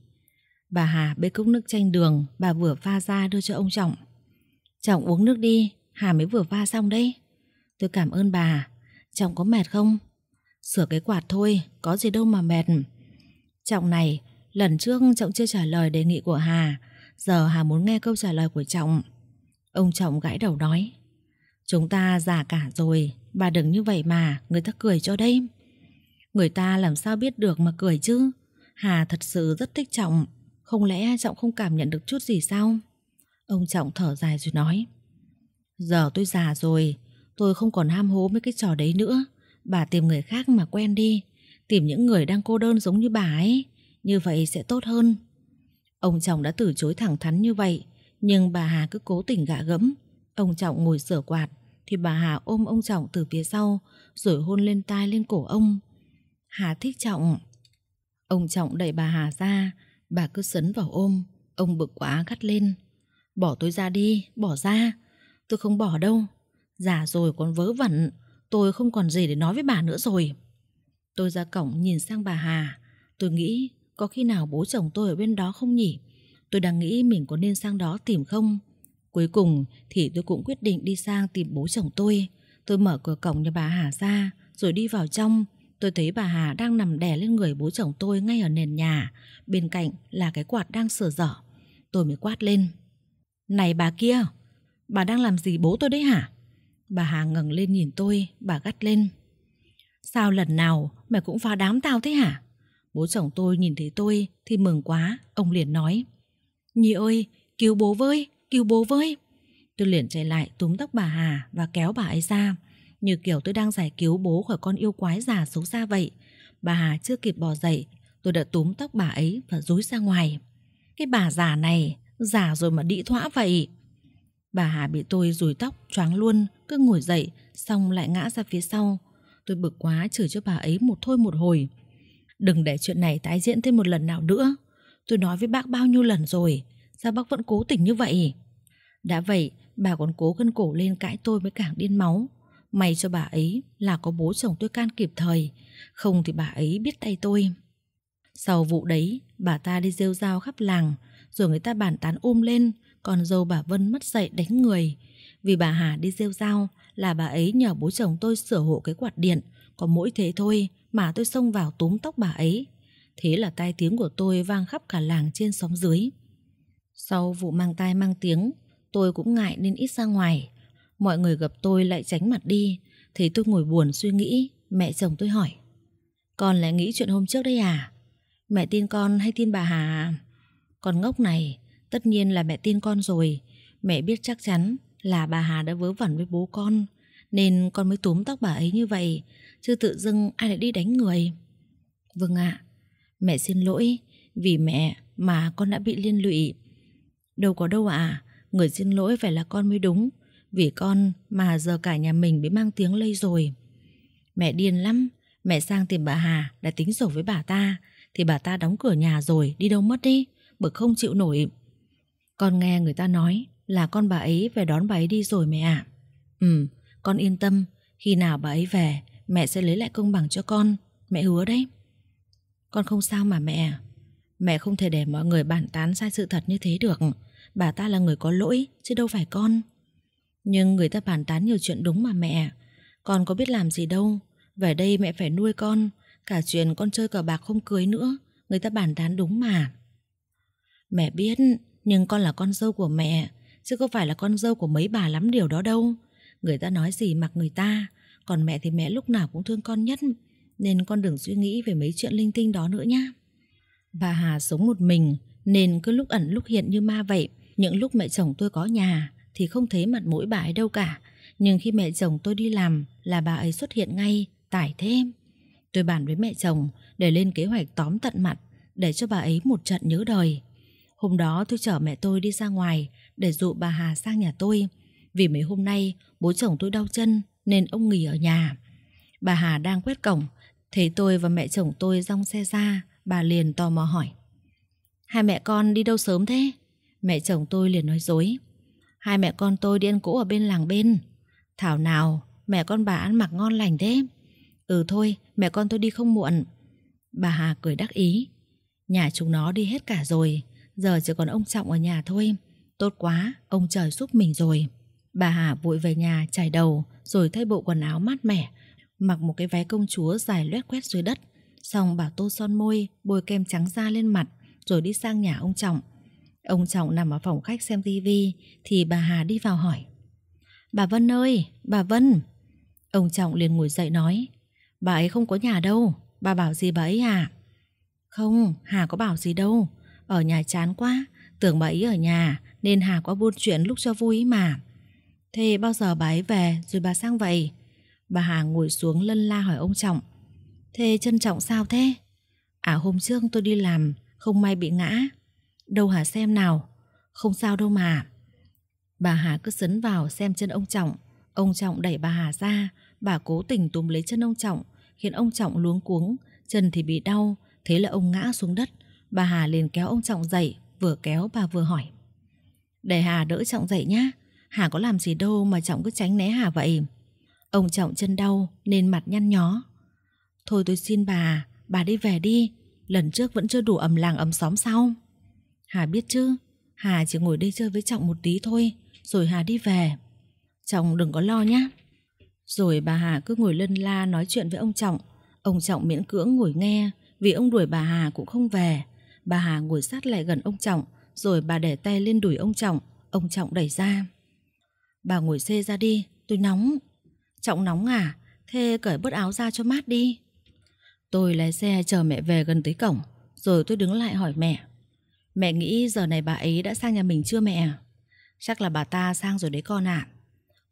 Bà Hà bê cốc nước chanh đường Bà vừa pha ra đưa cho ông chồng Trọng uống nước đi, Hà mới vừa va xong đấy. Tôi cảm ơn bà. Trọng có mệt không? Sửa cái quạt thôi, có gì đâu mà mệt. Trọng này, lần trước Trọng chưa trả lời đề nghị của Hà. Giờ Hà muốn nghe câu trả lời của Trọng. Ông Trọng gãi đầu nói. Chúng ta già cả rồi, bà đừng như vậy mà, người ta cười cho đây. Người ta làm sao biết được mà cười chứ? Hà thật sự rất thích Trọng. Không lẽ Trọng không cảm nhận được chút gì sao? Ông Trọng thở dài rồi nói Giờ tôi già rồi Tôi không còn ham hố mấy cái trò đấy nữa Bà tìm người khác mà quen đi Tìm những người đang cô đơn giống như bà ấy Như vậy sẽ tốt hơn Ông Trọng đã từ chối thẳng thắn như vậy Nhưng bà Hà cứ cố tình gạ gẫm Ông Trọng ngồi sửa quạt Thì bà Hà ôm ông Trọng từ phía sau Rồi hôn lên tai lên cổ ông Hà thích Trọng Ông Trọng đẩy bà Hà ra Bà cứ sấn vào ôm Ông bực quá gắt lên Bỏ tôi ra đi, bỏ ra. Tôi không bỏ đâu. Già rồi còn vớ vẩn, tôi không còn gì để nói với bà nữa rồi. Tôi ra cổng nhìn sang bà Hà. Tôi nghĩ có khi nào bố chồng tôi ở bên đó không nhỉ? Tôi đang nghĩ mình có nên sang đó tìm không? Cuối cùng thì tôi cũng quyết định đi sang tìm bố chồng tôi. Tôi mở cửa cổng nhà bà Hà ra, rồi đi vào trong. Tôi thấy bà Hà đang nằm đè lên người bố chồng tôi ngay ở nền nhà. Bên cạnh là cái quạt đang sửa dở. Tôi mới quát lên. Này bà kia, bà đang làm gì bố tôi đấy hả? Bà Hà ngẩng lên nhìn tôi, bà gắt lên. Sao lần nào mày cũng phá đám tao thế hả? Bố chồng tôi nhìn thấy tôi thì mừng quá, ông liền nói. Nhi ơi, cứu bố với, cứu bố với. Tôi liền chạy lại túm tóc bà Hà và kéo bà ấy ra. Như kiểu tôi đang giải cứu bố khỏi con yêu quái già xấu xa vậy. Bà Hà chưa kịp bò dậy, tôi đã túm tóc bà ấy và rúi ra ngoài. Cái bà già này, Già rồi mà đĩ thỏa vậy Bà Hà bị tôi rùi tóc choáng luôn Cứ ngồi dậy Xong lại ngã ra phía sau Tôi bực quá chửi cho bà ấy một thôi một hồi Đừng để chuyện này tái diễn thêm một lần nào nữa Tôi nói với bác bao nhiêu lần rồi Sao bác vẫn cố tình như vậy Đã vậy Bà còn cố gân cổ lên cãi tôi với càng điên máu May cho bà ấy là có bố chồng tôi can kịp thời Không thì bà ấy biết tay tôi Sau vụ đấy Bà ta đi rêu rao khắp làng rồi người ta bàn tán ôm um lên, còn dâu bà Vân mất dậy đánh người. Vì bà Hà đi rêu dao là bà ấy nhờ bố chồng tôi sửa hộ cái quạt điện, có mỗi thế thôi mà tôi xông vào túm tóc bà ấy. Thế là tai tiếng của tôi vang khắp cả làng trên sóng dưới. Sau vụ mang tai mang tiếng, tôi cũng ngại nên ít ra ngoài. Mọi người gặp tôi lại tránh mặt đi, Thì tôi ngồi buồn suy nghĩ, mẹ chồng tôi hỏi. Con lại nghĩ chuyện hôm trước đấy à? Mẹ tin con hay tin bà Hà à? Con ngốc này, tất nhiên là mẹ tin con rồi. Mẹ biết chắc chắn là bà Hà đã vớ vẩn với bố con, nên con mới túm tóc bà ấy như vậy, chứ tự dưng ai lại đi đánh người. Vâng ạ, mẹ xin lỗi vì mẹ mà con đã bị liên lụy. Đâu có đâu ạ, người xin lỗi phải là con mới đúng, vì con mà giờ cả nhà mình bị mang tiếng lây rồi. Mẹ điên lắm, mẹ sang tìm bà Hà để tính sổ với bà ta, thì bà ta đóng cửa nhà rồi, đi đâu mất đi bực không chịu nổi. Con nghe người ta nói là con bà ấy về đón bà ấy đi rồi mẹ ạ. À. Ừ, con yên tâm, khi nào bà ấy về, mẹ sẽ lấy lại công bằng cho con, mẹ hứa đấy. Con không sao mà mẹ, mẹ không thể để mọi người bàn tán sai sự thật như thế được. Bà ta là người có lỗi, chứ đâu phải con. Nhưng người ta bàn tán nhiều chuyện đúng mà mẹ, con có biết làm gì đâu. Về đây mẹ phải nuôi con, cả chuyện con chơi cờ bạc không cưới nữa, người ta bàn tán đúng mà. Mẹ biết, nhưng con là con dâu của mẹ, chứ không phải là con dâu của mấy bà lắm điều đó đâu. Người ta nói gì mặc người ta, còn mẹ thì mẹ lúc nào cũng thương con nhất, nên con đừng suy nghĩ về mấy chuyện linh tinh đó nữa nhá. Bà Hà sống một mình, nên cứ lúc ẩn lúc hiện như ma vậy. Những lúc mẹ chồng tôi có nhà thì không thấy mặt mũi bà ấy đâu cả. Nhưng khi mẹ chồng tôi đi làm là bà ấy xuất hiện ngay, tải thêm. Tôi bàn với mẹ chồng để lên kế hoạch tóm tận mặt để cho bà ấy một trận nhớ đời. Hôm đó tôi chở mẹ tôi đi ra ngoài để dụ bà Hà sang nhà tôi. Vì mấy hôm nay bố chồng tôi đau chân nên ông nghỉ ở nhà. Bà Hà đang quét cổng, thấy tôi và mẹ chồng tôi rong xe ra, bà liền tò mò hỏi. Hai mẹ con đi đâu sớm thế? Mẹ chồng tôi liền nói dối. Hai mẹ con tôi đi ăn cỗ ở bên làng bên. Thảo nào, mẹ con bà ăn mặc ngon lành thế. Ừ thôi, mẹ con tôi đi không muộn. Bà Hà cười đắc ý. Nhà chúng nó đi hết cả rồi, Giờ chỉ còn ông Trọng ở nhà thôi Tốt quá, ông trời giúp mình rồi Bà Hà vội về nhà chải đầu Rồi thay bộ quần áo mát mẻ Mặc một cái váy công chúa dài loét quét dưới đất Xong bảo tô son môi Bôi kem trắng da lên mặt Rồi đi sang nhà ông Trọng Ông Trọng nằm ở phòng khách xem tivi Thì bà Hà đi vào hỏi Bà Vân ơi, bà Vân Ông Trọng liền ngồi dậy nói Bà ấy không có nhà đâu Bà bảo gì bà ấy à Không, Hà có bảo gì đâu ở nhà chán quá Tưởng bà ấy ở nhà Nên Hà có buôn chuyện lúc cho vui mà Thế bao giờ bà ấy về rồi bà sang vậy Bà Hà ngồi xuống lân la hỏi ông Trọng Thế trân trọng sao thế À hôm trước tôi đi làm Không may bị ngã Đâu Hà xem nào Không sao đâu mà Bà Hà cứ sấn vào xem chân ông Trọng Ông Trọng đẩy bà Hà ra Bà cố tình túm lấy chân ông Trọng Khiến ông Trọng luống cuống Chân thì bị đau Thế là ông ngã xuống đất Bà Hà liền kéo ông Trọng dậy Vừa kéo bà vừa hỏi Để Hà đỡ Trọng dậy nhá Hà có làm gì đâu mà Trọng cứ tránh né Hà vậy Ông Trọng chân đau Nên mặt nhăn nhó Thôi tôi xin bà, bà đi về đi Lần trước vẫn chưa đủ ầm làng ầm xóm sao Hà biết chứ Hà chỉ ngồi đây chơi với Trọng một tí thôi Rồi Hà đi về Trọng đừng có lo nhá. Rồi bà Hà cứ ngồi lân la nói chuyện với ông Trọng Ông Trọng miễn cưỡng ngồi nghe Vì ông đuổi bà Hà cũng không về Bà Hà ngồi sát lại gần ông Trọng, rồi bà để tay lên đùi ông Trọng, ông Trọng đẩy ra. Bà ngồi xê ra đi, tôi nóng. Trọng nóng à? Thế cởi bớt áo ra cho mát đi. Tôi lái xe chờ mẹ về gần tới cổng, rồi tôi đứng lại hỏi mẹ. Mẹ nghĩ giờ này bà ấy đã sang nhà mình chưa mẹ? Chắc là bà ta sang rồi đấy con ạ. À.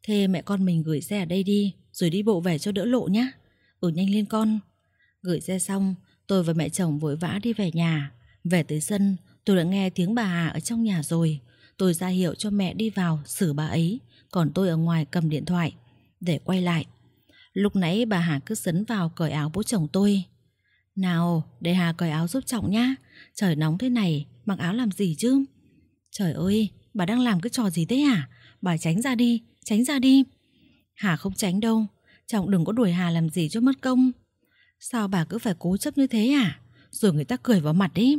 Thế mẹ con mình gửi xe ở đây đi, rồi đi bộ về cho đỡ lộ nhé Ừ nhanh lên con. Gửi xe xong, tôi và mẹ chồng vội vã đi về nhà. Về tới sân, tôi đã nghe tiếng bà Hà ở trong nhà rồi. Tôi ra hiệu cho mẹ đi vào xử bà ấy, còn tôi ở ngoài cầm điện thoại, để quay lại. Lúc nãy bà Hà cứ sấn vào cởi áo bố chồng tôi. Nào, để Hà cởi áo giúp trọng nhá. Trời nóng thế này, mặc áo làm gì chứ? Trời ơi, bà đang làm cái trò gì thế hả? Bà tránh ra đi, tránh ra đi. Hà không tránh đâu, trọng đừng có đuổi Hà làm gì cho mất công. Sao bà cứ phải cố chấp như thế à? Rồi người ta cười vào mặt đấy.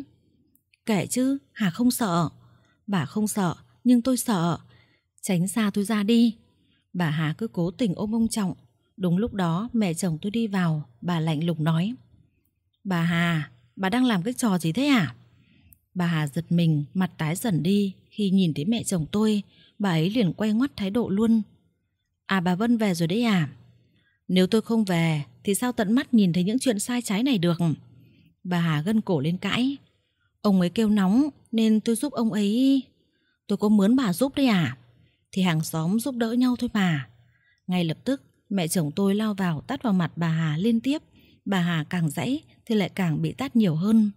Kệ chứ, Hà không sợ. Bà không sợ, nhưng tôi sợ. Tránh xa tôi ra đi. Bà Hà cứ cố tình ôm ông Trọng. Đúng lúc đó mẹ chồng tôi đi vào, bà lạnh lùng nói. Bà Hà, bà đang làm cái trò gì thế à? Bà Hà giật mình, mặt tái dần đi. Khi nhìn thấy mẹ chồng tôi, bà ấy liền quay ngoắt thái độ luôn. À bà Vân về rồi đấy à? Nếu tôi không về, thì sao tận mắt nhìn thấy những chuyện sai trái này được? Bà Hà gân cổ lên cãi. Ông ấy kêu nóng nên tôi giúp ông ấy. Tôi có mướn bà giúp đấy à? Thì hàng xóm giúp đỡ nhau thôi mà. Ngay lập tức, mẹ chồng tôi lao vào tát vào mặt bà Hà liên tiếp. Bà Hà càng dãy thì lại càng bị tát nhiều hơn.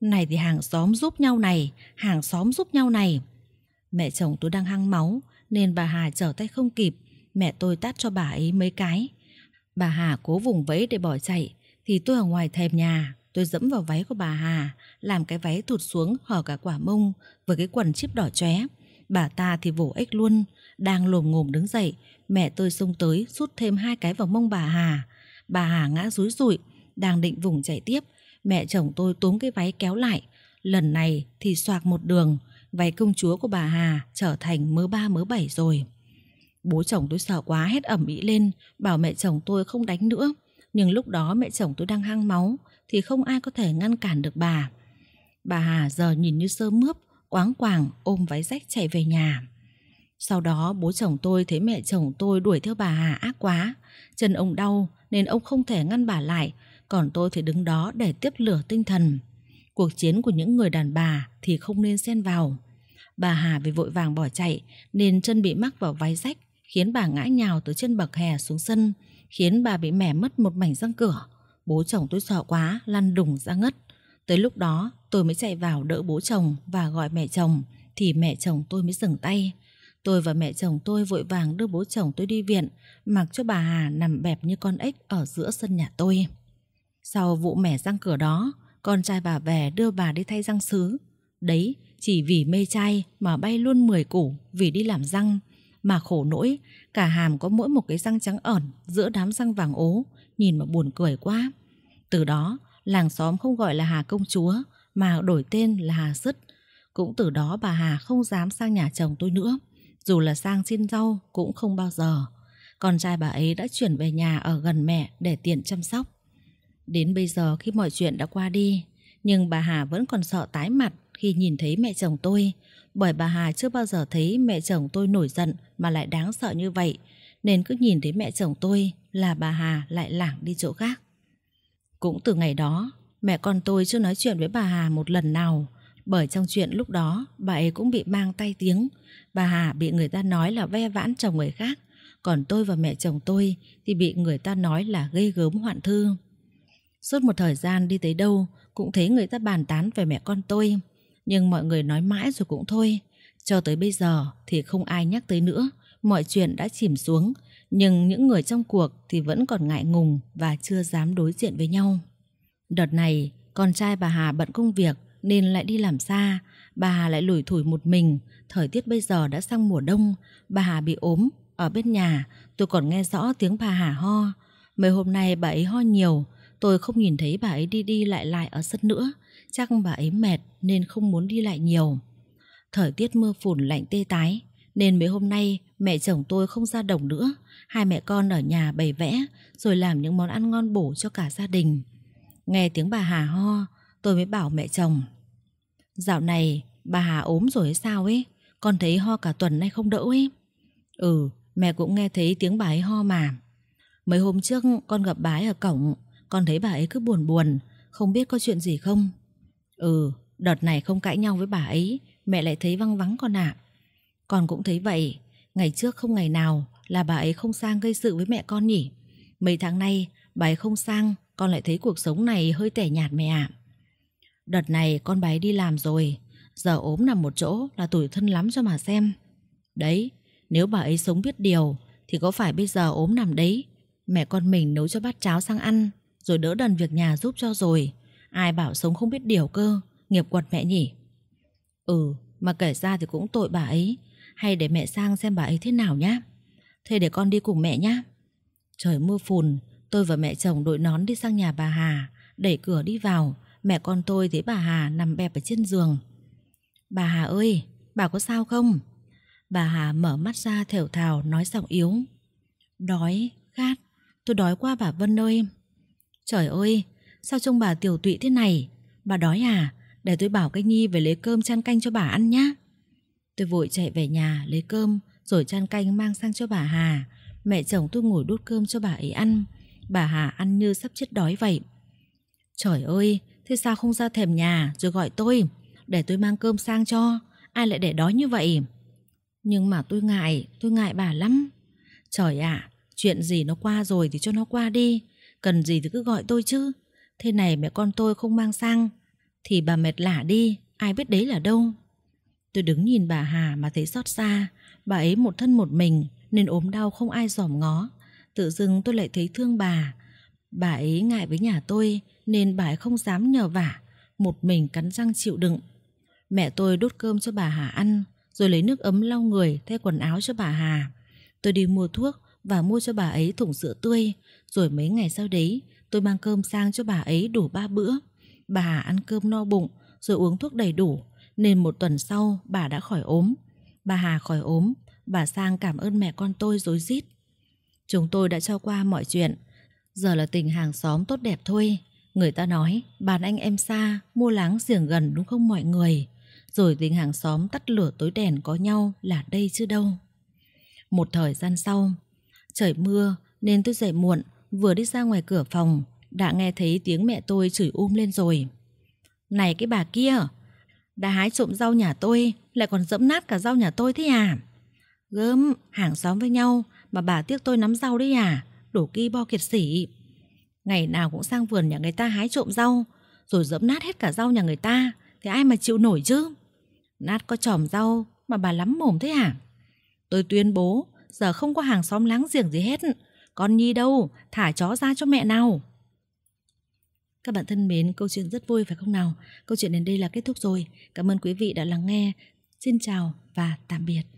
Này thì hàng xóm giúp nhau này, hàng xóm giúp nhau này. Mẹ chồng tôi đang hăng máu nên bà Hà trở tay không kịp. Mẹ tôi tát cho bà ấy mấy cái. Bà Hà cố vùng vẫy để bỏ chạy thì tôi ở ngoài thèm nhà. Tôi dẫm vào váy của bà Hà, làm cái váy thụt xuống hở cả quả mông với cái quần chip đỏ chóe. Bà ta thì vỗ ếch luôn, đang lồm ngồm đứng dậy, mẹ tôi xông tới rút thêm hai cái vào mông bà Hà. Bà Hà ngã rúi rụi, đang định vùng chạy tiếp, mẹ chồng tôi túm cái váy kéo lại. Lần này thì xoạc một đường, váy công chúa của bà Hà trở thành mớ ba mớ bảy rồi. Bố chồng tôi sợ quá hết ẩm ý lên, bảo mẹ chồng tôi không đánh nữa. Nhưng lúc đó mẹ chồng tôi đang hăng máu, thì không ai có thể ngăn cản được bà. Bà Hà giờ nhìn như sơ mướp, quáng quàng ôm váy rách chạy về nhà. Sau đó bố chồng tôi thấy mẹ chồng tôi đuổi theo bà Hà ác quá, chân ông đau nên ông không thể ngăn bà lại, còn tôi thì đứng đó để tiếp lửa tinh thần. Cuộc chiến của những người đàn bà thì không nên xen vào. Bà Hà vì vội vàng bỏ chạy nên chân bị mắc vào váy rách khiến bà ngã nhào từ trên bậc hè xuống sân, khiến bà bị mẻ mất một mảnh răng cửa. Bố chồng tôi sợ quá, lăn đùng ra ngất. Tới lúc đó, tôi mới chạy vào đỡ bố chồng và gọi mẹ chồng, thì mẹ chồng tôi mới dừng tay. Tôi và mẹ chồng tôi vội vàng đưa bố chồng tôi đi viện, mặc cho bà Hà nằm bẹp như con ếch ở giữa sân nhà tôi. Sau vụ mẻ răng cửa đó, con trai bà về đưa bà đi thay răng sứ. Đấy, chỉ vì mê trai mà bay luôn 10 củ vì đi làm răng. Mà khổ nỗi, cả hàm có mỗi một cái răng trắng ẩn giữa đám răng vàng ố, nhìn mà buồn cười quá. Từ đó, làng xóm không gọi là Hà Công Chúa, mà đổi tên là Hà Sứt. Cũng từ đó bà Hà không dám sang nhà chồng tôi nữa, dù là sang xin rau cũng không bao giờ. Con trai bà ấy đã chuyển về nhà ở gần mẹ để tiện chăm sóc. Đến bây giờ khi mọi chuyện đã qua đi, nhưng bà Hà vẫn còn sợ tái mặt khi nhìn thấy mẹ chồng tôi, bởi bà Hà chưa bao giờ thấy mẹ chồng tôi nổi giận mà lại đáng sợ như vậy, nên cứ nhìn thấy mẹ chồng tôi là bà Hà lại lảng đi chỗ khác. Cũng từ ngày đó, mẹ con tôi chưa nói chuyện với bà Hà một lần nào, bởi trong chuyện lúc đó bà ấy cũng bị mang tay tiếng, bà Hà bị người ta nói là ve vãn chồng người khác, còn tôi và mẹ chồng tôi thì bị người ta nói là gây gớm hoạn thư. Suốt một thời gian đi tới đâu cũng thấy người ta bàn tán về mẹ con tôi, nhưng mọi người nói mãi rồi cũng thôi, cho tới bây giờ thì không ai nhắc tới nữa mọi chuyện đã chìm xuống, nhưng những người trong cuộc thì vẫn còn ngại ngùng và chưa dám đối diện với nhau. Đợt này, con trai bà Hà bận công việc nên lại đi làm xa, bà Hà lại lủi thủi một mình, thời tiết bây giờ đã sang mùa đông, bà Hà bị ốm, ở bên nhà tôi còn nghe rõ tiếng bà Hà ho. Mấy hôm nay bà ấy ho nhiều, tôi không nhìn thấy bà ấy đi đi lại lại ở sân nữa, chắc bà ấy mệt nên không muốn đi lại nhiều. Thời tiết mưa phùn lạnh tê tái, nên mấy hôm nay Mẹ chồng tôi không ra đồng nữa, hai mẹ con ở nhà bày vẽ rồi làm những món ăn ngon bổ cho cả gia đình. Nghe tiếng bà Hà ho, tôi mới bảo mẹ chồng. Dạo này bà Hà ốm rồi hay sao ấy, con thấy ho cả tuần nay không đỡ ấy. Ừ, mẹ cũng nghe thấy tiếng bà ấy ho mà. Mấy hôm trước con gặp bà ấy ở cổng, con thấy bà ấy cứ buồn buồn, không biết có chuyện gì không. Ừ, đợt này không cãi nhau với bà ấy, mẹ lại thấy văng vắng con ạ. À. Con cũng thấy vậy, Ngày trước không ngày nào là bà ấy không sang gây sự với mẹ con nhỉ. Mấy tháng nay bà ấy không sang, con lại thấy cuộc sống này hơi tẻ nhạt mẹ ạ. À. Đợt này con bà ấy đi làm rồi, giờ ốm nằm một chỗ là tủi thân lắm cho mà xem. Đấy, nếu bà ấy sống biết điều thì có phải bây giờ ốm nằm đấy. Mẹ con mình nấu cho bát cháo sang ăn rồi đỡ đần việc nhà giúp cho rồi. Ai bảo sống không biết điều cơ, nghiệp quật mẹ nhỉ. Ừ, mà kể ra thì cũng tội bà ấy hay để mẹ sang xem bà ấy thế nào nhá Thế để con đi cùng mẹ nhá Trời mưa phùn Tôi và mẹ chồng đội nón đi sang nhà bà Hà Đẩy cửa đi vào Mẹ con tôi thấy bà Hà nằm bẹp ở trên giường Bà Hà ơi Bà có sao không Bà Hà mở mắt ra thều thào nói giọng yếu Đói, khát Tôi đói quá bà Vân ơi Trời ơi Sao trông bà tiểu tụy thế này Bà đói à Để tôi bảo cái Nhi về lấy cơm chăn canh cho bà ăn nhá Tôi vội chạy về nhà lấy cơm rồi chan canh mang sang cho bà Hà. Mẹ chồng tôi ngồi đút cơm cho bà ấy ăn. Bà Hà ăn như sắp chết đói vậy. Trời ơi, thế sao không ra thèm nhà rồi gọi tôi để tôi mang cơm sang cho. Ai lại để đói như vậy? Nhưng mà tôi ngại, tôi ngại bà lắm. Trời ạ, à, chuyện gì nó qua rồi thì cho nó qua đi. Cần gì thì cứ gọi tôi chứ. Thế này mẹ con tôi không mang sang thì bà mệt lả đi, ai biết đấy là đâu. Tôi đứng nhìn bà Hà mà thấy xót xa Bà ấy một thân một mình Nên ốm đau không ai dòm ngó Tự dưng tôi lại thấy thương bà Bà ấy ngại với nhà tôi Nên bà ấy không dám nhờ vả Một mình cắn răng chịu đựng Mẹ tôi đốt cơm cho bà Hà ăn Rồi lấy nước ấm lau người Thay quần áo cho bà Hà Tôi đi mua thuốc và mua cho bà ấy thùng sữa tươi Rồi mấy ngày sau đấy Tôi mang cơm sang cho bà ấy đủ ba bữa Bà Hà ăn cơm no bụng Rồi uống thuốc đầy đủ nên một tuần sau bà đã khỏi ốm. Bà Hà khỏi ốm, bà Sang cảm ơn mẹ con tôi dối rít. Chúng tôi đã cho qua mọi chuyện, giờ là tình hàng xóm tốt đẹp thôi. Người ta nói, bàn anh em xa, mua láng giềng gần đúng không mọi người? Rồi tình hàng xóm tắt lửa tối đèn có nhau là đây chứ đâu. Một thời gian sau, trời mưa nên tôi dậy muộn, vừa đi ra ngoài cửa phòng, đã nghe thấy tiếng mẹ tôi chửi um lên rồi. Này cái bà kia, đã hái trộm rau nhà tôi, lại còn dẫm nát cả rau nhà tôi thế à? Gớm, hàng xóm với nhau mà bà tiếc tôi nắm rau đấy à? Đổ ki bo kiệt sỉ. Ngày nào cũng sang vườn nhà người ta hái trộm rau, rồi dẫm nát hết cả rau nhà người ta, thì ai mà chịu nổi chứ? Nát có tròm rau mà bà lắm mồm thế à? Tôi tuyên bố, giờ không có hàng xóm láng giềng gì hết. Con Nhi đâu, thả chó ra cho mẹ nào. Các bạn thân mến, câu chuyện rất vui phải không nào? Câu chuyện đến đây là kết thúc rồi. Cảm ơn quý vị đã lắng nghe. Xin chào và tạm biệt.